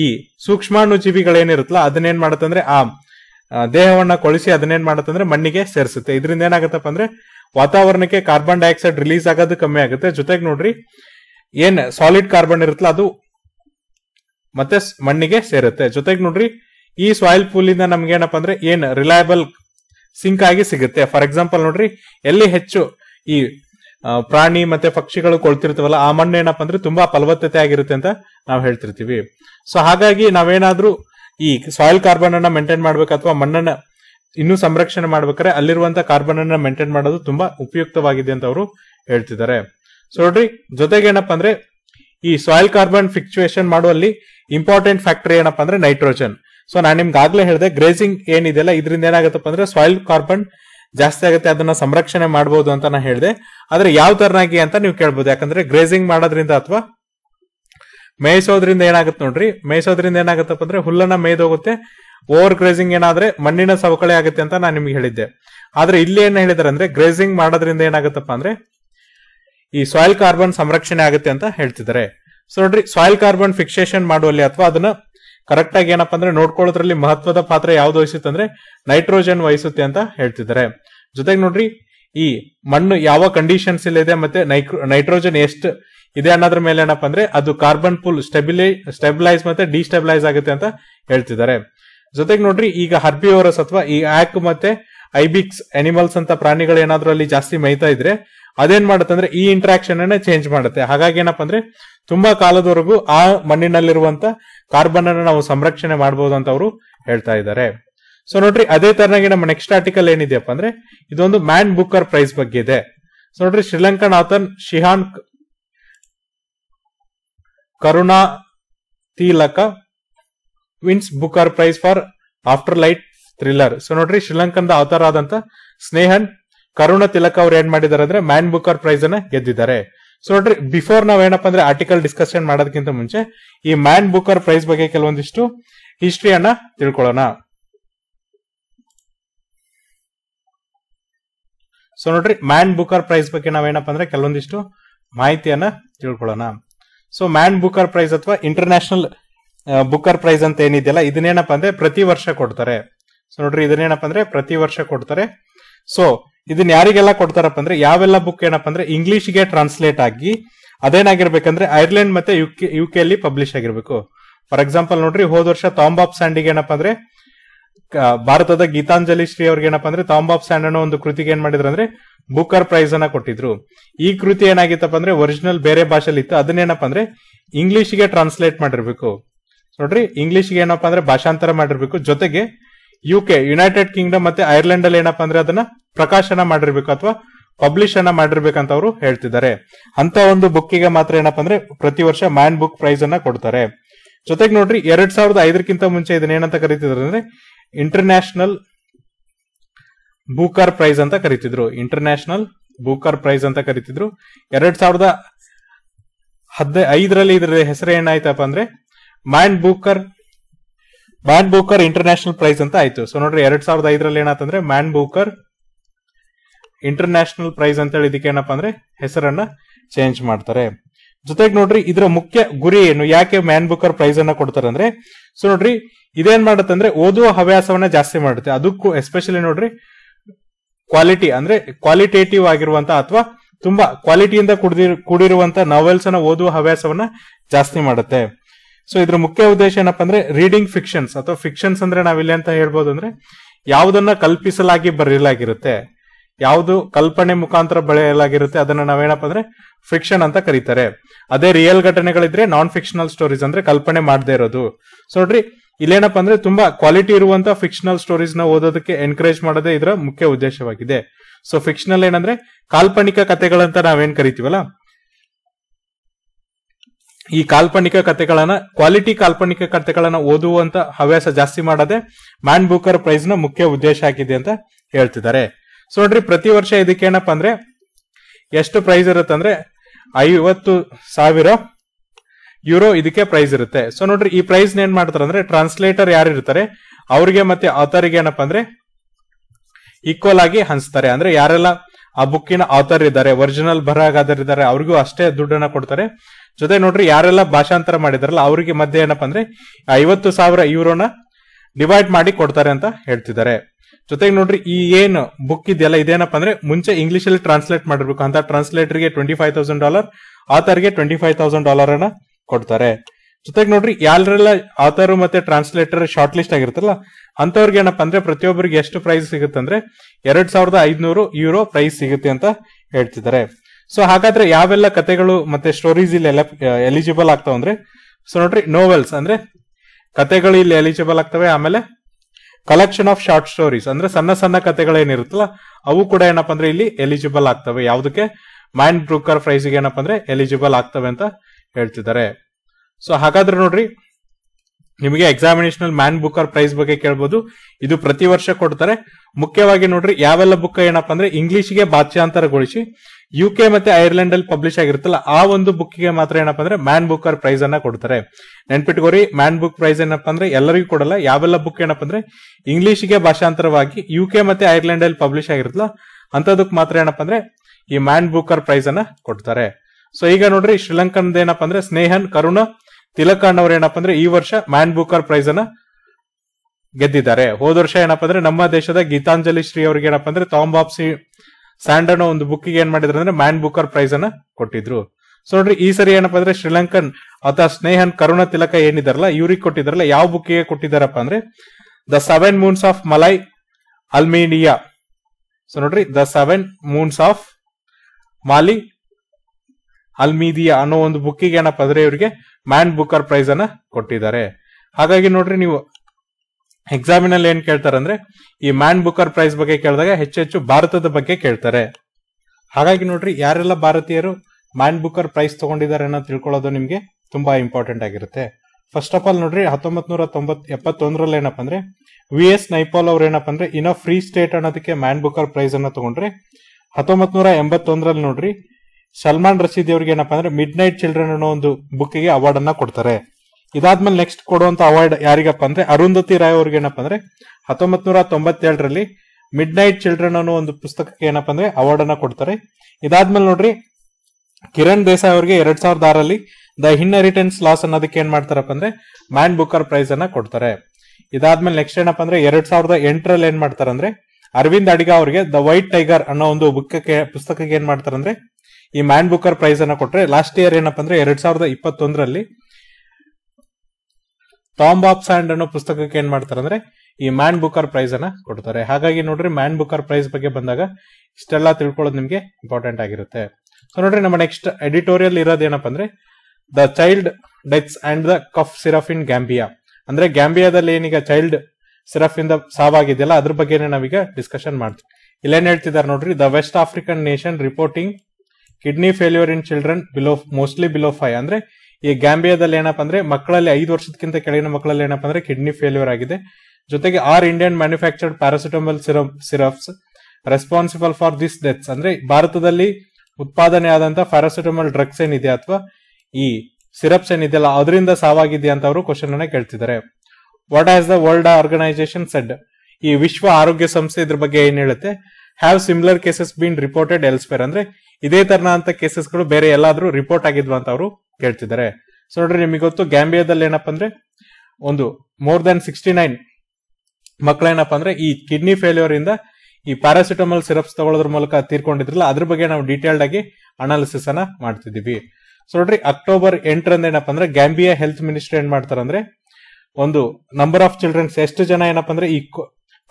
ಈ ಸೂಕ್ಷ್ಮಾಣು ಜೀವಿಗಳೇನಿರುತ್ತಲ್ಲ ಅದನ್ನೇನ್ ಮಾಡತ್ತಂದ್ರೆ ಆ ದೇಹವನ್ನ ಕೊಳಿಸಿ ಅದನ್ನೇನ್ ಮಾಡುತ್ತಂದ್ರೆ ಮಣ್ಣಿಗೆ ಸೇರಿಸುತ್ತೆ ಇದರಿಂದ ಏನಾಗುತ್ತಪ್ಪ ಅಂದ್ರೆ ವಾತಾವರಣಕ್ಕೆ ಕಾರ್ಬನ್ ಡೈಆಕ್ಸೈಡ್ ರಿಲೀಸ್ ಆಗೋದು ಕಮ್ಮಿ ಆಗುತ್ತೆ ಜೊತೆಗೆ ನೋಡ್ರಿ ಏನ್ ಸಾಲಿಡ್ ಕಾರ್ಬನ್ ಇರುತ್ತಲ್ಲ ಅದು ಮತ್ತೆ ಮಣ್ಣಿಗೆ ಸೇರುತ್ತೆ ಜೊತೆಗೆ ನೋಡ್ರಿ ಈ ಸಾಯಿಲ್ ಪೂಲ್ ಇಂದ ನಮ್ಗೆ ಏನಪ್ಪಾ ಅಂದ್ರೆ ಏನ್ ರಿಲಯಬಲ್ ಸಿಂಕ್ ಆಗಿ ಸಿಗುತ್ತೆ ಫಾರ್ ಎಕ್ಸಾಂಪಲ್ ನೋಡ್ರಿ ಎಲ್ಲಿ ಹೆಚ್ಚು ಈ ಪ್ರಾಣಿ ಮತ್ತೆ ಪಕ್ಷಿಗಳು ಕೊಳ್ತಿರ್ತವಲ್ಲ ಆ ಮಣ್ಣು ಏನಪ್ಪ ಅಂದ್ರೆ ತುಂಬಾ ಫಲವತ್ತತೆ ಆಗಿರುತ್ತೆ ಅಂತ ನಾವು ಹೇಳ್ತಿರ್ತೀವಿ ಸೊ ಹಾಗಾಗಿ ನಾವೇನಾದ್ರೂ ಈ ಸಾಯಿಲ್ ಕಾರ್ಬನ್ ಅನ್ನ ಮೇಂಟೈನ್ ಮಾಡ್ಬೇಕು ಅಥವಾ ಮಣ್ಣನ್ನ ಇನ್ನೂ ಸಂರಕ್ಷಣೆ ಮಾಡ್ಬೇಕಾದ್ರೆ ಅಲ್ಲಿರುವಂತಹ ಕಾರ್ಬನ್ ಅನ್ನ ಮೇಂಟೈನ್ ಮಾಡೋದು ತುಂಬಾ ಉಪಯುಕ್ತವಾಗಿದೆ ಅಂತ ಅವರು ಹೇಳ್ತಿದ್ದಾರೆ ಸೊ ನೋಡ್ರಿ ಜೊತೆಗೆ ಏನಪ್ಪಾ ಅಂದ್ರೆ ಈ ಸಾಯಿಲ್ ಕಾರ್ಬನ್ ಫಿಕ್ಚುಯೇಷನ್ ಮಾಡುವಲ್ಲಿ ಇಂಪಾರ್ಟೆಂಟ್ ಫ್ಯಾಕ್ಟರ್ ಏನಪ್ಪಾ ಅಂದ್ರೆ ನೈಟ್ರೋಜನ್ ಸೊ ನಾನು ನಿಮ್ಗೆ ಆಗ್ಲೇ ಹೇಳಿದೆ ಗ್ರೇಸಿಂಗ್ ಏನಿದೆಯಲ್ಲ ಇದರಿಂದ ಏನಾಗುತ್ತಪ್ಪ ಅಂದ್ರೆ ಸಾಯಿಲ್ ಕಾರ್ಬನ್ ಜಾಸ್ತಿ ಆಗುತ್ತೆ ಅದನ್ನ ಸಂರಕ್ಷಣೆ ಮಾಡಬಹುದು ಅಂತ ನಾನು ಹೇಳಿದೆ ಆದ್ರೆ ಯಾವ ತರನಾಗಿ ಅಂತ ನೀವು ಕೇಳ್ಬೋದು ಯಾಕಂದ್ರೆ ಗ್ರೇಸಿಂಗ್ ಮಾಡೋದ್ರಿಂದ ಅಥವಾ ಮೇಯಿಸೋದ್ರಿಂದ ಏನಾಗುತ್ತೆ ನೋಡ್ರಿ ಮೇಯಿಸೋದ್ರಿಂದ ಏನಾಗುತ್ತಪ್ಪ ಅಂದ್ರೆ ಹುಲ್ಲನ್ನ ಮೇಯ್ದೋಗುತ್ತೆ ಓವರ್ ಗ್ರೇಸಿಂಗ್ ಏನಾದ್ರೆ ಮಣ್ಣಿನ ಸವಕಳಿ ಆಗುತ್ತೆ ಅಂತ ನಾನು ನಿಮ್ಗೆ ಹೇಳಿದ್ದೆ ಆದ್ರೆ ಇಲ್ಲಿ ಏನ್ ಹೇಳಿದಾರೆ ಅಂದ್ರೆ ಗ್ರೇಸಿಂಗ್ ಮಾಡೋದ್ರಿಂದ ಏನಾಗುತ್ತಪ್ಪ ಅಂದ್ರೆ ಈ ಸಾಯಿಲ್ ಕಾರ್ಬನ್ ಸಂರಕ್ಷಣೆ ಆಗುತ್ತೆ ಅಂತ ಹೇಳ್ತಿದ್ದಾರೆ ಸೊ ನೋಡ್ರಿ ಸಾಯಿಲ್ ಕಾರ್ಬನ್ ಫಿಕ್ಸೇಷನ್ ಮಾಡುವಲ್ಲಿ ಅಥವಾ ಅದನ್ನ ಕರೆಕ್ಟ್ ಆಗಿ ಏನಪ್ಪಾ ಅಂದ್ರೆ ನೋಡ್ಕೊಳ್ಳೋದ್ರಲ್ಲಿ ಮಹತ್ವದ ಪಾತ್ರ ಯಾವ್ದು ವಹಿಸುತ್ತೆ ಅಂದ್ರೆ ನೈಟ್ರೋಜನ್ ವಹಿಸುತ್ತೆ ಅಂತ ಹೇಳ್ತಿದ್ದಾರೆ ಜೊತೆಗೆ ನೋಡ್ರಿ ಈ ಮಣ್ಣು ಯಾವ ಕಂಡೀಷನ್ಸ್ ಇಲ್ಲಿದೆ ಮತ್ತೆ ನೈಟ್ರೋಜನ್ ಎಷ್ಟು ಇದೆ ಅನ್ನೋದ್ರ ಮೇಲೆ ಏನಪ್ಪ ಅಂದ್ರೆ ಅದು ಕಾರ್ಬನ್ ಪುಲ್ ಸ್ಟೆಬಿಲೈ ಸ್ಟೆಬಿಲೈಸ್ ಮತ್ತೆ ಡಿಸ್ಟೆಬಿಲೈಸ್ ಆಗುತ್ತೆ ಅಂತ ಹೇಳ್ತಿದ್ದಾರೆ ಜೊತೆಗೆ ನೋಡ್ರಿ ಈಗ ಹರ್ಬಿ ಅಥವಾ ಈ ಆಕ್ ಮತ್ತೆ ಐಬಿಕ್ಸ್ ಅನಿಮಲ್ಸ್ ಅಂತ ಪ್ರಾಣಿಗಳು ಏನಾದ್ರೂ ಅಲ್ಲಿ ಜಾಸ್ತಿ ಮೈತಾ ಇದ್ರೆ ಅದೇನ್ ಮಾಡುತ್ತೆ ಅಂದ್ರೆ ಈ ಇಂಟ್ರಾಕ್ಷನ್ ಅನ್ನ ಚೇಂಜ್ ಮಾಡುತ್ತೆ ಹಾಗಾಗಿ ಏನಪ್ಪಾ ಅಂದ್ರೆ ತುಂಬಾ ಕಾಲದವರೆಗೂ ಆ ಮಣ್ಣಿನಲ್ಲಿರುವಂತ ಕಾರ್ಬನ್ ಅನ್ನ ನಾವು ಸಂರಕ್ಷಣೆ ಮಾಡಬಹುದು ಅಂತ ಅವರು ಹೇಳ್ತಾ ಇದ್ದಾರೆ ಸೊ ನೋಡ್ರಿ ಅದೇ ತರನಾಗಿ ನಮ್ಮ ನೆಕ್ಸ್ಟ್ ಆರ್ಟಿಕಲ್ ಏನಿದೆಯಪ್ಪ ಅಂದ್ರೆ ಇದೊಂದು ಮ್ಯಾನ್ ಬುಕ್ಕರ್ ಪ್ರೈಸ್ ಬಗ್ಗೆ ಇದೆ ಸೊ ನೋಡ್ರಿ Sri Lankan author Shehan Karunatilaka wins Booker prize for afterlife thriller so ನೋಡ್ರಿ ಶ್ರೀಲಂಕನ್ ಆತರ್ ಆದಂತ ಸ್ನೇಹನ್ ಕರುಣ ತಿಲಕ್ ಅವ್ರು ಏನ್ ಮಾಡಿದ್ದಾರೆ ಅಂದ್ರೆ ಮ್ಯಾನ್ ಬುಕರ್ ಪ್ರೈಸ್ ಅನ್ನ ಗೆದ್ದಿದ್ದಾರೆ ಸೊ ನೋಡ್ರಿ ಬಿಫೋರ್ ನಾವ್ ಏನಪ್ಪಾ ಅಂದ್ರೆ ಆರ್ಟಿಕಲ್ ಡಿಸ್ಕಷನ್ ಮಾಡೋದಕ್ಕಿಂತ ಮುಂಚೆ ಈ ಮ್ಯಾನ್ ಬುಕರ್ ಪ್ರೈಸ್ ಬಗ್ಗೆ ಕೆಲವೊಂದಿಷ್ಟು ಹಿಸ್ಟ್ರಿಯನ್ನ ತಿಳ್ಕೊಳ್ಳೋಣ ಸೊ ನೋಡ್ರಿ ಮ್ಯಾನ್ ಬುಕರ್ ಪ್ರೈಸ್ ಬಗ್ಗೆ ನಾವೇನಪ್ಪ ಅಂದ್ರೆ ಕೆಲವೊಂದಿಷ್ಟು ಮಾಹಿತಿಯನ್ನ ತಿಳ್ಕೊಳ್ಳೋಣ ಸೊ ಮ್ಯಾನ್ ಬುಕರ್ ಪ್ರೈಸ್ ಅಥವಾ ಇಂಟರ್ನ್ಯಾಷನಲ್ ಬುಕರ್ ಪ್ರೈಸ್ ಅಂತ ಏನಿದೆಯಲ್ಲ ಇದನ್ನೇನಪ್ಪ ಅಂದ್ರೆ ಪ್ರತಿ ವರ್ಷ ಕೊಡ್ತಾರೆ ಸೊ ನೋಡ್ರಿ ಇದನ್ನೇನಪ್ಪ ಅಂದ್ರೆ ಪ್ರತಿ ವರ್ಷ ಕೊಡ್ತಾರೆ ಸೊ ಇದನ್ನ ಯಾರಿಗೆಲ್ಲ ಕೊಡ್ತಾರಪ್ಪ ಅಂದ್ರೆ ಯಾವೆಲ್ಲ ಬುಕ್ ಏನಪ್ಪ ಅಂದ್ರೆ ಇಂಗ್ಲಿಷ್ ಗೆ ಟ್ರಾನ್ಸ್ಲೇಟ್ ಆಗಿ ಅದೇನಾಗಿರ್ಬೇಕಂದ್ರೆ ಐರ್ಲೆಂಡ್ ಮತ್ತೆ ಯುಕೆ ಯುಕೆ ಅಲ್ಲಿ ಪಬ್ಲಿಷ್ ಆಗಿರ್ಬೇಕು ಫಾರ್ ಎಕ್ಸಾಂಪಲ್ ನೋಡ್ರಿ ಹೋದ ವರ್ಷ ತಾಂಬಾಬ್ ಸ್ಯಾಂಡಿಗೆ ಏನಪ್ಪಾ ಅಂದ್ರೆ ಭಾರತದ ಗೀತಾಂಜಲಿ ಶ್ರೀ ಅವ್ರಿಗೆ ಏನಪ್ಪಾ ಅಂದ್ರೆ ತಾಂಬಾಬ್ ಸ್ಯಾಂಡ್ ಅನ್ನೋ ಒಂದು ಕೃತಿಗೆ ಏನ್ ಮಾಡಿದ್ರು ಅಂದ್ರೆ ಬುಕ್ಕರ್ ಪ್ರೈಸ್ ಅನ್ನ ಕೊಟ್ಟಿದ್ರು ಈ ಕೃತಿ ಏನಾಗಿತ್ತಪ್ಪ ಅಂದ್ರೆ ಒರಿಜಿನಲ್ ಬೇರೆ ಭಾಷೆಲಿ ಇತ್ತು ಅದನ್ನೇನಪ್ಪ ಅಂದ್ರೆ ಇಂಗ್ಲಿಷ್ ಗೆ ಟ್ರಾನ್ಸ್ಲೇಟ್ ಮಾಡಿರ್ಬೇಕು ನೋಡ್ರಿ ಇಂಗ್ಲಿಷ್ ಗೆ ಏನಪ್ಪಾ ಅಂದ್ರೆ ಭಾಷಾಂತರ ಮಾಡಿರ್ಬೇಕು ಜೊತೆಗೆ ಯು ಕೆ ಯುನೈಟೆಡ್ ಕಿಂಗ್ಡಮ್ ಮತ್ತೆ ಐರ್ಲೆಂಡ್ ಅಲ್ಲಿ ಏನಪ್ಪಾ ಅಂದ್ರೆ ಅದನ್ನ ಪ್ರಕಾಶನ ಮಾಡಿರ್ಬೇಕು ಅಥವಾ ಪಬ್ಲಿಷ್ ಅನ್ನ ಮಾಡಿರ್ಬೇಕಂತ ಅವರು ಹೇಳ್ತಿದ್ದಾರೆ ಅಂತ ಒಂದು ಬುಕ್ಕಿಗೆ ಮಾತ್ರ ಏನಪ್ಪಾ ಅಂದ್ರೆ ಪ್ರತಿ ವರ್ಷ ಮ್ಯಾನ್ ಬುಕ್ ಪ್ರೈಸ್ ಅನ್ನ ಕೊಡ್ತಾರೆ ಜೊತೆಗೆ ನೋಡ್ರಿ ಎರಡ್ ಸಾವಿರದ ಐದಕ್ಕಿಂತ ಮುಂಚೆ ಇದನ್ನ ಏನಂತ ಕರಿತಿದ್ರು ಅಂದ್ರೆ ಇಂಟರ್ ನ್ಯಾಷನಲ್ ಬೂಕರ್ ಪ್ರೈಸ್ ಅಂತ ಕರಿತಿದ್ರು ಇಂಟರ್ ನ್ಯಾಷನಲ್ ಬೂಕರ್ ಪ್ರೈಸ್ ಅಂತ ಕರೀತಿದ್ರು ಎರಡ್ ಸಾವಿರದ ಹದ್ ಐದರಲ್ಲಿ ಇದ್ರ ಹೆಸರು ಏನಾಯ್ತಪ್ಪ ಅಂದ್ರೆ Man Booker Man Booker international prize ಅಂತ ಆಯ್ತು ಸೊ ನೋಡ್ರಿ ಎರಡ್ ಸಾವಿರದ ಐದರಲ್ಲಿ ಏನಾತಂದ್ರೆ ಮ್ಯಾನ್ ಬೂಕರ್ ಇಂಟರ್ನ್ಯಾಷನಲ್ ಪ್ರೈಸ್ ಅಂತ ಹೇಳಿ ಇದಕ್ಕೆ ಏನಪ್ಪಾ ಅಂದ್ರೆ ಹೆಸರನ್ನ ಚೇಂಜ್ ಮಾಡ್ತಾರೆ ಜೊತೆಗೆ ನೋಡ್ರಿ ಇದರ ಮುಖ್ಯ ಗುರಿ ಏನು ಯಾಕೆ ಮ್ಯಾನ್ ಬುಕರ್ ಪ್ರೈಸ್ ಅನ್ನ ಕೊಡ್ತಾರೆ ಅಂದ್ರೆ ಸೊ ನೋಡ್ರಿ ಇದೇನ್ ಅಂದ್ರೆ ಓದುವ ಹವ್ಯಾಸವನ್ನ ಜಾಸ್ತಿ ಮಾಡುತ್ತೆ ಅದಕ್ಕೂ ಎಸ್ಪೆಷಲಿ ನೋಡ್ರಿ ಕ್ವಾಲಿಟಿ ಅಂದ್ರೆ ಕ್ವಾಲಿಟೇಟಿವ್ ಆಗಿರುವಂತ ಅಥವಾ ತುಂಬಾ ಕ್ವಾಲಿಟಿಯಿಂದ ಕೂಡಿರುವಂತ ನಾವೆಲ್ಸ್ ಅನ್ನ ಓದುವ ಹವ್ಯಾಸವನ್ನ ಜಾಸ್ತಿ ಮಾಡುತ್ತೆ ಸೊ ಇದ್ರ ಮುಖ್ಯ ಉದ್ದೇಶ ಏನಪ್ಪಾ ಅಂದ್ರೆ ರೀಡಿಂಗ್ ಫಿಕ್ಷನ್ಸ್ ಅಥವಾ ಫಿಕ್ಷನ್ಸ್ ಅಂದ್ರೆ ನಾವಿಲ್ಲಿ ಅಂತ ಹೇಳ್ಬೋದು ಅಂದ್ರೆ ಯಾವುದನ್ನ ಕಲ್ಪಿಸಲಾಗಿ ಬರೆಯಲಾಗಿರುತ್ತೆ ಯಾವುದು ಕಲ್ಪನೆ ಮುಖಾಂತರ ಬರೆಯಲಾಗಿರುತ್ತೆ ಅದನ್ನ ನಾವೇನಪ್ಪ ಅಂದ್ರೆ ಫಿಕ್ಷನ್ ಅಂತ ಕರೀತಾರೆ ಅದೇ ರಿಯಲ್ ಘಟನೆಗಳಿದ್ರೆ ನಾನ್ ಫಿಕ್ಷನಲ್ ಸ್ಟೋರೀಸ್ ಅಂದ್ರೆ ಕಲ್ಪನೆ ಮಾಡದೇ ಇರೋದು ಸೊ ನೋಡ್ರಿ ಇಲ್ಲೇನಪ್ಪ ಅಂದ್ರೆ ತುಂಬಾ ಕ್ವಾಲಿಟಿ ಇರುವಂತಹ ಫಿಕ್ಷನಲ್ ಸ್ಟೋರೀಸ್ ನ ಓದೋದಕ್ಕೆ ಎನ್ಕರೇಜ್ ಮಾಡೋದೇ ಇದರ ಮುಖ್ಯ ಉದ್ದೇಶವಾಗಿದೆ ಸೊ ಫಿಕ್ಷನಲ್ ಏನಂದ್ರೆ ಕಾಲ್ಪನಿಕ ಕಥೆಗಳಂತ ನಾವೇನ್ ಕರಿತೀವಲ್ಲ ಈ ಕಾಲ್ಪನಿಕ ಕಥೆಗಳನ್ನ ಕ್ವಾಲಿಟಿ ಕಾಲ್ಪನಿಕ ಕಥೆಗಳನ್ನ ಓದುವಂತ ಹವ್ಯಾಸ ಜಾಸ್ತಿ ಮಾಡದೆ ಮ್ಯಾನ್ ಬುಕರ್ ಪ್ರೈಸ್ ನ ಮುಖ್ಯ ಉದ್ದೇಶ ಆಗಿದೆ ಅಂತ ಹೇಳ್ತಿದ್ದಾರೆ ಸೊ ನೋಡ್ರಿ ಪ್ರತಿ ವರ್ಷ ಇದಕ್ಕೇನಪ್ಪ ಅಂದ್ರೆ ಎಷ್ಟು ಪ್ರೈಸ್ ಅಂದ್ರೆ ಐವತ್ತು ಸಾವಿರ ಯುರೋ ಇದಕ್ಕೆ ಪ್ರೈಸ್ ಇರುತ್ತೆ ಸೊ ನೋಡ್ರಿ ಈ ಪ್ರೈಸ್ ಏನ್ ಮಾಡ್ತಾರೆ ಅಂದ್ರೆ ಟ್ರಾನ್ಸ್ಲೇಟರ್ ಯಾರು ಇರ್ತಾರೆ ಅವ್ರಿಗೆ ಮತ್ತೆ ಗೆ ಏನಪ್ಪಾ ಅಂದ್ರೆ ಈಕ್ವಲ್ ಆಗಿ ಹಂಚ್ತಾರೆ ಅಂದ್ರೆ ಯಾರೆಲ್ಲ ಆ ಬುಕ್ಕಿನ ಆಥರ್ ಇದ್ದಾರೆ ಒರಿಜಿನಲ್ ಇದ್ದಾರೆ ಅವ್ರಿಗೂ ಅಷ್ಟೇ ದುಡ್ಡನ್ನ ಕೊಡ್ತಾರೆ ಜೊತೆ ನೋಡ್ರಿ ಯಾರೆಲ್ಲ ಭಾಷಾಂತರ ಮಾಡಿದಾರಲ್ಲ ಅವರಿಗೆ ಮಧ್ಯೆ ಏನಪ್ಪ ಅಂದ್ರೆ ಐವತ್ತು ಸಾವಿರ ಯೂರೋನ ಡಿವೈಡ್ ಮಾಡಿ ಕೊಡ್ತಾರೆ ಅಂತ ಹೇಳ್ತಿದ್ದಾರೆ ಜೊತೆಗೆ ನೋಡ್ರಿ ಈ ಏನು ಬುಕ್ ಇದೆಯಲ್ಲ ಇದೇನಪ್ಪ ಅಂದ್ರೆ ಮುಂಚೆ ಇಂಗ್ಲಿಷ್ ಅಲ್ಲಿ ಟ್ರಾನ್ಸ್ಲೇಟ್ ಮಾಡಿರ್ಬೇಕು ಅಂತ ಟ್ರಾನ್ಸ್ಲೇಟರ್ಗೆ ಟ್ವೆಂಟಿ ಫೈವ್ ತೌಸಂಡ್ ಡಾಲರ್ ಆತರ್ಗೆ ಟ್ವೆಂಟಿ ಫೈವ್ ತೌಸಂಡ್ ಡಾಲರ್ ಅನ್ನ ಕೊಡ್ತಾರೆ ಜೊತೆಗೆ ನೋಡ್ರಿ ಯಾರೆಲ್ಲ ಆತರ್ ಮತ್ತೆ ಟ್ರಾನ್ಸ್ಲೇಟರ್ ಶಾರ್ಟ್ ಲಿಸ್ಟ್ ಆಗಿರುತ್ತಲ್ಲ ಅಂತವ್ರಿಗೆ ಏನಪ್ಪ ಅಂದ್ರೆ ಪ್ರತಿಯೊಬ್ಬರಿಗೆ ಎಷ್ಟು ಪ್ರೈಸ್ ಸಿಗುತ್ತೆ ಅಂದ್ರೆ ಎರಡ್ ಸಾವಿರದ ಐದ್ನೂರು ಯೂರೋ ಪ್ರೈಸ್ ಸಿಗುತ್ತೆ ಅಂತ ಹೇಳ್ತಿದ್ದಾರೆ ಸೊ ಹಾಗಾದ್ರೆ ಯಾವೆಲ್ಲ ಕತೆಗಳು ಮತ್ತೆ ಸ್ಟೋರೀಸ್ ಇಲ್ಲಿ ಎಲಿಜಿಬಲ್ ಆಗ್ತಾವ ಅಂದ್ರೆ ಸೊ ನೋಡ್ರಿ ನೋವೆಲ್ಸ್ ಅಂದ್ರೆ ಕತೆಗಳು ಇಲ್ಲಿ ಎಲಿಜಿಬಲ್ ಆಗ್ತವೆ ಆಮೇಲೆ ಕಲೆಕ್ಷನ್ ಆಫ್ ಶಾರ್ಟ್ ಸ್ಟೋರೀಸ್ ಅಂದ್ರೆ ಸಣ್ಣ ಸಣ್ಣ ಏನಿರುತ್ತಲ್ಲ ಅವು ಕೂಡ ಏನಪ್ಪಾ ಅಂದ್ರೆ ಇಲ್ಲಿ ಎಲಿಜಿಬಲ್ ಆಗ್ತವೆ ಯಾವುದಕ್ಕೆ ಮೈಂಡ್ ಬ್ರೂಕರ್ ಗೆ ಏನಪ್ಪಾ ಅಂದ್ರೆ ಎಲಿಜಿಬಲ್ ಆಗ್ತವೆ ಅಂತ ಹೇಳ್ತಿದ್ದಾರೆ ಸೊ ಹಾಗಾದ್ರೆ ನೋಡ್ರಿ ನಿಮಗೆ ಎಕ್ಸಾಮಿನೇಷನಲ್ ಮ್ಯಾನ್ ಬುಕ್ಕರ್ ಪ್ರೈಸ್ ಬಗ್ಗೆ ಕೇಳ್ಬೋದು ಇದು ಪ್ರತಿ ವರ್ಷ ಕೊಡ್ತಾರೆ ಮುಖ್ಯವಾಗಿ ನೋಡ್ರಿ ಯಾವೆಲ್ಲ ಬುಕ್ ಏನಪ್ಪಾ ಅಂದ್ರೆ ಇಂಗ್ಲಿಷ್ಗೆ ಬಾಚ್ಯಾಂತರಗೊಳಿಸಿ ಯು ಕೆ ಮತ್ತೆ ಐರ್ಲೆಂಡ್ ಅಲ್ಲಿ ಪಬ್ಲಿಷ್ ಆಗಿರುತ್ತಲ್ಲ ಆ ಒಂದು ಬುಕ್ ಗೆ ಮಾತ್ರ ಏನಪ್ಪಾ ಅಂದ್ರೆ ಮ್ಯಾನ್ ಬುಕ್ಕರ್ ಪ್ರೈಸ್ ಅನ್ನ ಕೊಡ್ತಾರೆ ನೆನ್ಪಿಟ್ಕೋರಿ ಮ್ಯಾನ್ ಬುಕ್ ಪ್ರೈಸ್ ಏನಪ್ಪ ಅಂದ್ರೆ ಎಲ್ಲರಿಗೂ ಕೊಡಲ್ಲ ಯಾವೆಲ್ಲ ಬುಕ್ ಏನಪ್ಪ ಅಂದ್ರೆ ಇಂಗ್ಲಿಷ್ ಗೆ ಭಾಷಾಂತರವಾಗಿ ಯು ಕೆ ಮತ್ತೆ ಐರ್ಲೆಂಡ್ ಅಲ್ಲಿ ಪಬ್ಲಿಷ್ ಆಗಿರುತ್ತಲ್ಲ ಅಂತದಕ್ ಮಾತ್ರ ಏನಪ್ಪಾ ಅಂದ್ರೆ ಈ ಮ್ಯಾನ್ ಬುಕರ್ ಪ್ರೈಸ್ ಅನ್ನ ಕೊಡ್ತಾರೆ ಸೊ ಈಗ ನೋಡ್ರಿ ಶ್ರೀಲಂಕನ್ ಏನಪ್ಪ ಅಂದ್ರೆ ಸ್ನೇಹನ್ ಕರುಣ ತಿಲಕಾಣ್ ಅವ್ರ ಏನಪ್ಪಾ ಅಂದ್ರೆ ಈ ವರ್ಷ ಮ್ಯಾನ್ ಬುಕರ್ ಪ್ರೈಸ್ ಅನ್ನ ಗೆದ್ದಿದ್ದಾರೆ ಹೋದ ವರ್ಷ ಏನಪ್ಪ ಅಂದ್ರೆ ನಮ್ಮ ದೇಶದ ಗೀತಾಂಜಲಿ ಶ್ರೀ ಅವ್ರಿಗೆ ಏನಪ್ಪಾ ಅಂದ್ರೆ ತಾಂಬಾಪ್ಸಿ ಸ್ಯಾಂಡರ್ನ ಒಂದು ಬುಕ್ಕಿಗೆ ಏನ್ ಮಾಡಿದ್ರು ಅಂದ್ರೆ ಮ್ಯಾನ್ ಬುಕರ್ ಪ್ರೈಸ್ ಅನ್ನ ಕೊಟ್ಟಿದ್ರು ಸೊ ನೋಡ್ರಿ ಈ ಸರಿ ಏನಪ್ಪಾ ಅಂದ್ರೆ ಶ್ರೀಲಂಕನ್ ಅಥವಾ ಸ್ನೇಹನ್ ಕರುಣ ತಿಲಕ ಏನಿದಾರಲ್ಲ ಇವ್ರಿಗೆ ಕೊಟ್ಟಿದಾರಲ್ಲ ಯಾವ ಬುಕ್ಕಿಗೆ ಕೊಟ್ಟಿದಾರಪ್ಪ ಅಂದ್ರೆ the seven moons of Maali Almeida so ನೋಡ್ರಿ the seven moons of Maali Almeida ಅನ್ನೋ ಒಂದು ಬುಕ್ಕಿಗೆ ಏನಪ್ಪಾ ಅಂದ್ರೆ ಇವರಿಗೆ ಮ್ಯಾನ್ ಬುಕ್ಕರ್ ಪ್ರೈಸ್ ಅನ್ನ ಕೊಟ್ಟಿದ್ದಾರೆ ಹಾಗಾಗಿ ನೋಡ್ರಿ ನೀವು ಎಕ್ಸಾಮಿನಲ್ಲಿ ಏನ್ ಕೇಳ್ತಾರೆ ಅಂದ್ರೆ ಈ ಮ್ಯಾನ್ ಬುಕರ್ ಪ್ರೈಸ್ ಬಗ್ಗೆ ಕೇಳಿದಾಗ ಹೆಚ್ಚು ಭಾರತದ ಬಗ್ಗೆ ಕೇಳ್ತಾರೆ ಹಾಗಾಗಿ ನೋಡ್ರಿ ಯಾರೆಲ್ಲ ಭಾರತೀಯರು ಮ್ಯಾನ್ ಬುಕರ್ ಪ್ರೈಸ್ ತಗೊಂಡಿದ್ದಾರೆ ಅನ್ನೋ ತಿಳ್ಕೊಳ್ಳೋದು ನಿಮ್ಗೆ ತುಂಬಾ ಇಂಪಾರ್ಟೆಂಟ್ ಆಗಿರುತ್ತೆ ಫಸ್ಟ್ ಆಫ್ ಆಲ್ ನೋಡ್ರಿ ಹತ್ತೊಂಬತ್ ನೂರ ತೊಂಬತ್ ಎಪ್ಪತ್ತೊಂದರಲ್ಲಿ ಏನಪ್ಪ ಅಂದ್ರೆ ವಿ ಎಸ್ ನೈಪಾಲ್ ಅವ್ರು ಏನಪ್ಪ ಅಂದ್ರೆ ಇನ್ ಫ್ರೀ ಸ್ಟೇಟ್ ಅನ್ನೋದಕ್ಕೆ ಮ್ಯಾನ್ ಬುಕರ್ ಪ್ರೈಸ್ ಅನ್ನ ತಗೊಂಡ್ರೆ ಹತ್ತೊಂಬತ್ ನೂರ ಎಂಬತ್ತೊಂದರಲ್ಲಿ ನೋಡ್ರಿ ಸಲ್ಮಾನ್ ರಶೀದ್ ಅವ್ರಿಗೆ ಏನಪ್ಪಾ ಅಂದ್ರೆ ಮಿಡ್ ನೈಟ್ ಚಿಲ್ಡ್ರನ್ ಅನ್ನೋ ಒಂದು ಬುಕ್ಗೆ ಅವಾರ್ಡ್ ಅನ್ನ ಕೊಡ್ತಾರೆ ಇದಾದ್ಮೇಲೆ ನೆಕ್ಸ್ಟ್ ಕೊಡುವಂತ ಅವಾರ್ಡ್ ಯಾರಿಗಪ್ಪ ಅಂದ್ರೆ ಅರುಂಧತಿ ರಾಯ್ ಅವ್ರಿಗೆ ಏನಪ್ಪ ಅಂದ್ರೆ ಹತ್ತೊಂಬತ್ ನೂರ ತೊಂಬತ್ತೇಳರಲ್ಲಿ ಮಿಡ್ ನೈಟ್ ಚಿಲ್ಡ್ರನ್ ಅನ್ನೋ ಒಂದು ಪುಸ್ತಕಕ್ಕೆ ಏನಪ್ಪ ಅಂದ್ರೆ ಅವಾರ್ಡ್ ಅನ್ನ ಕೊಡ್ತಾರೆ ಇದಾದ್ಮೇಲೆ ನೋಡ್ರಿ ಕಿರಣ್ ದೇಸಾಯ್ ಅವ್ರಿಗೆ ಎರಡ್ ಸಾವಿರದ ಆರಲ್ಲಿ ದ ಇನ್ಹೆರಿಟೆನ್ಸ್ ಲಾಸ್ ಅನ್ನೋದಕ್ಕೆ ಏನ್ ಮಾಡ್ತಾರಪ್ಪ ಅಂದ್ರೆ ಮ್ಯಾನ್ ಬುಕರ್ ಪ್ರೈಸ್ ಅನ್ನ ಕೊಡ್ತಾರೆ ಇದಾದ್ಮೇಲೆ ನೆಕ್ಸ್ಟ್ ಏನಪ್ಪ ಅಂದ್ರೆ ಎರಡ್ ಸಾವಿರದ ಎಂಟರಲ್ಲಿ ಏನ್ ಮಾಡ್ತಾರಂದ್ರೆ ಅರವಿಂದ್ ಅಡಿಗ ಅವ್ರಿಗೆ ದ ವೈಟ್ ಟೈಗರ್ ಅನ್ನೋ ಒಂದು ಬುಕ್ಕಕ್ಕೆ ಪುಸ್ತಕಕ್ಕೆ ಏನ್ ಮಾಡ್ತಾರಂದ್ರೆ ಈ ಮ್ಯಾನ್ ಬುಕರ್ ಪ್ರೈಸ್ ಅನ್ನ ಕೊಟ್ರೆ ಲಾಸ್ಟ್ ಇಯರ್ ಏನಪ್ಪ ಅಂದ್ರೆ ಎರಡ್ ಸಾವಿರದ ಇಪ್ಪತ್ತೊಂದರಲ್ಲಿ ಟಾಮ್ ಆಫ್ ಸ್ಯಾಂಡ್ ಅನ್ನೋ ಪುಸ್ತಕಕ್ಕೆ ಏನ್ ಮಾಡ್ತಾರೆ ಅಂದ್ರೆ ಈ ಮ್ಯಾನ್ ಬುಕರ್ ಪ್ರೈಸ್ ಅನ್ನ ಕೊಡ್ತಾರೆ ಹಾಗಾಗಿ ನೋಡ್ರಿ ಮ್ಯಾನ್ ಬುಕರ್ ಪ್ರೈಸ್ ಬಗ್ಗೆ ಬಂದಾಗ ಇಷ್ಟೆಲ್ಲ ತಿಳ್ಕೊಳ್ಳೋದು ನಿಮ್ಗೆ ಇಂಪಾರ್ಟೆಂಟ್ ಆಗಿರುತ್ತೆ ಸೊ ನೋಡ್ರಿ ನಮ್ಮ ನೆಕ್ಸ್ಟ್ ಎಡಿಟೋರಿಯಲ್ ಇರೋದೇನಪ್ಪ ಅಂದ್ರೆ the child deaths and the cough syrup in Gambia ಅಂದ್ರೆ ಗ್ಯಾಂಬಿಯಾದಲ್ಲಿ ಏನೀಗ ಚೈಲ್ಡ್ ಸಿರಫ್ ಇಂದ ಸಾವಾಗಿದೆಯಲ್ಲ ಅದ್ರ ಬಗ್ಗೆನೇ ನಾವೀಗ ಡಿಸ್ಕಷನ್ ಮಾಡ್ತೀವಿ ಇಲ್ಲೇನ್ ಹೇಳ್ತಿದ್ದಾರೆ ನೋಡ್ರಿ the West African nation reporting kidney failure in children below mostly below five ಅಂದ್ರೆ ಈ ಗ್ಯಾಂಬಿಯಾದಲ್ಲಿ ಏನಪ್ಪ ಅಂದ್ರೆ ಮಕ್ಕಳಲ್ಲಿ ಐದು ವರ್ಷದಕ್ಕಿಂತ ಕೆಳಗಿನ ಮಕ್ಕಳಲ್ಲಿ ಏನಪ್ಪ ಅಂದ್ರೆ ಕಿಡ್ನಿ ಫೇಲ್ಯೂರ್ ಆಗಿದೆ ಜೊತೆಗೆ are Indian manufactured paracetamol syrup syrups responsible for this deaths ಅಂದ್ರೆ ಭಾರತದಲ್ಲಿ ಉತ್ಪಾದನೆ ಆದಂತಹ ಪ್ಯಾರಾಸಿಟಮಲ್ ಡ್ರಗ್ಸ್ ಏನಿದೆ ಅಥವಾ ಈ ಸಿರಪ್ಸ್ ಏನಿದೆಯಲ್ಲ ಅದರಿಂದ ಸಾವಾಗಿದೆಯಾ ಅಂತ ಅವರು ಕ್ವಶನ್ ಅನ್ನ ಕೇಳ್ತಿದ್ದಾರೆ what has the world organisation said ಈ ವಿಶ್ವ ಆರೋಗ್ಯ ಸಂಸ್ಥೆ ಇದ್ರ ಬಗ್ಗೆ ಏನ್ ಹೇಳುತ್ತೆ have similar cases been reported elsewhere ಅಂದ್ರೆ ಇದೇ ಕೇಸಸ್ ಕೇಸಸ್ಗಳು ಬೇರೆ ಎಲ್ಲಾದ್ರೂ ರಿಪೋರ್ಟ್ ಆಗಿದ್ವು ಅಂತ ಅವರು ಕೇಳ್ತಿದ್ದಾರೆ ಸೊ ನೋಡ್ರಿ ನಿಮಗೆ ಗೊತ್ತು ಗ್ಯಾಂಬಿಯಾದಲ್ಲಿ ಏನಪ್ಪಾ ಅಂದ್ರೆ ಒಂದು ಮೋರ್ ದನ್ ಸಿಕ್ಸ್ಟಿ ನೈನ್ ಮಕ್ಕಳೇನಪ್ಪ ಅಂದ್ರೆ ಈ ಕಿಡ್ನಿ ಫೇಲ್ಯೂರ್ ಇಂದ ಈ ಪ್ಯಾರಾಸಿಟಮಲ್ ಸಿರಪ್ಸ್ ತಗೊಳ್ಳೋದ್ರ ಮೂಲಕ ತೀರ್ಕೊಂಡಿದ್ರಲ್ಲ ಅದ್ರ ಬಗ್ಗೆ ನಾವು ಡೀಟೇಲ್ಡ್ ಆಗಿ ಅನಾಲಿಸಿಸ್ ಅನ್ನ ಮಾಡ್ತಿದೀವಿ ಸೊ ನೋಡ್ರಿ ಅಕ್ಟೋಬರ್ ಎಂಟರಂದ ಏನಪ್ಪಾ ಅಂದ್ರೆ ಗ್ಯಾಂಬಿಯಾ ಹೆಲ್ತ್ ಮಿನಿಸ್ಟ್ರಿ ಏನ್ ಮಾಡ್ತಾರಂದ್ರೆ ಒಂದು ನಂಬರ್ ಆಫ್ ಚಿಲ್ಡ್ರನ್ಸ್ ಎಷ್ಟು ಜನ ಏನಪ್ಪ ಅಂದ್ರೆ ಈ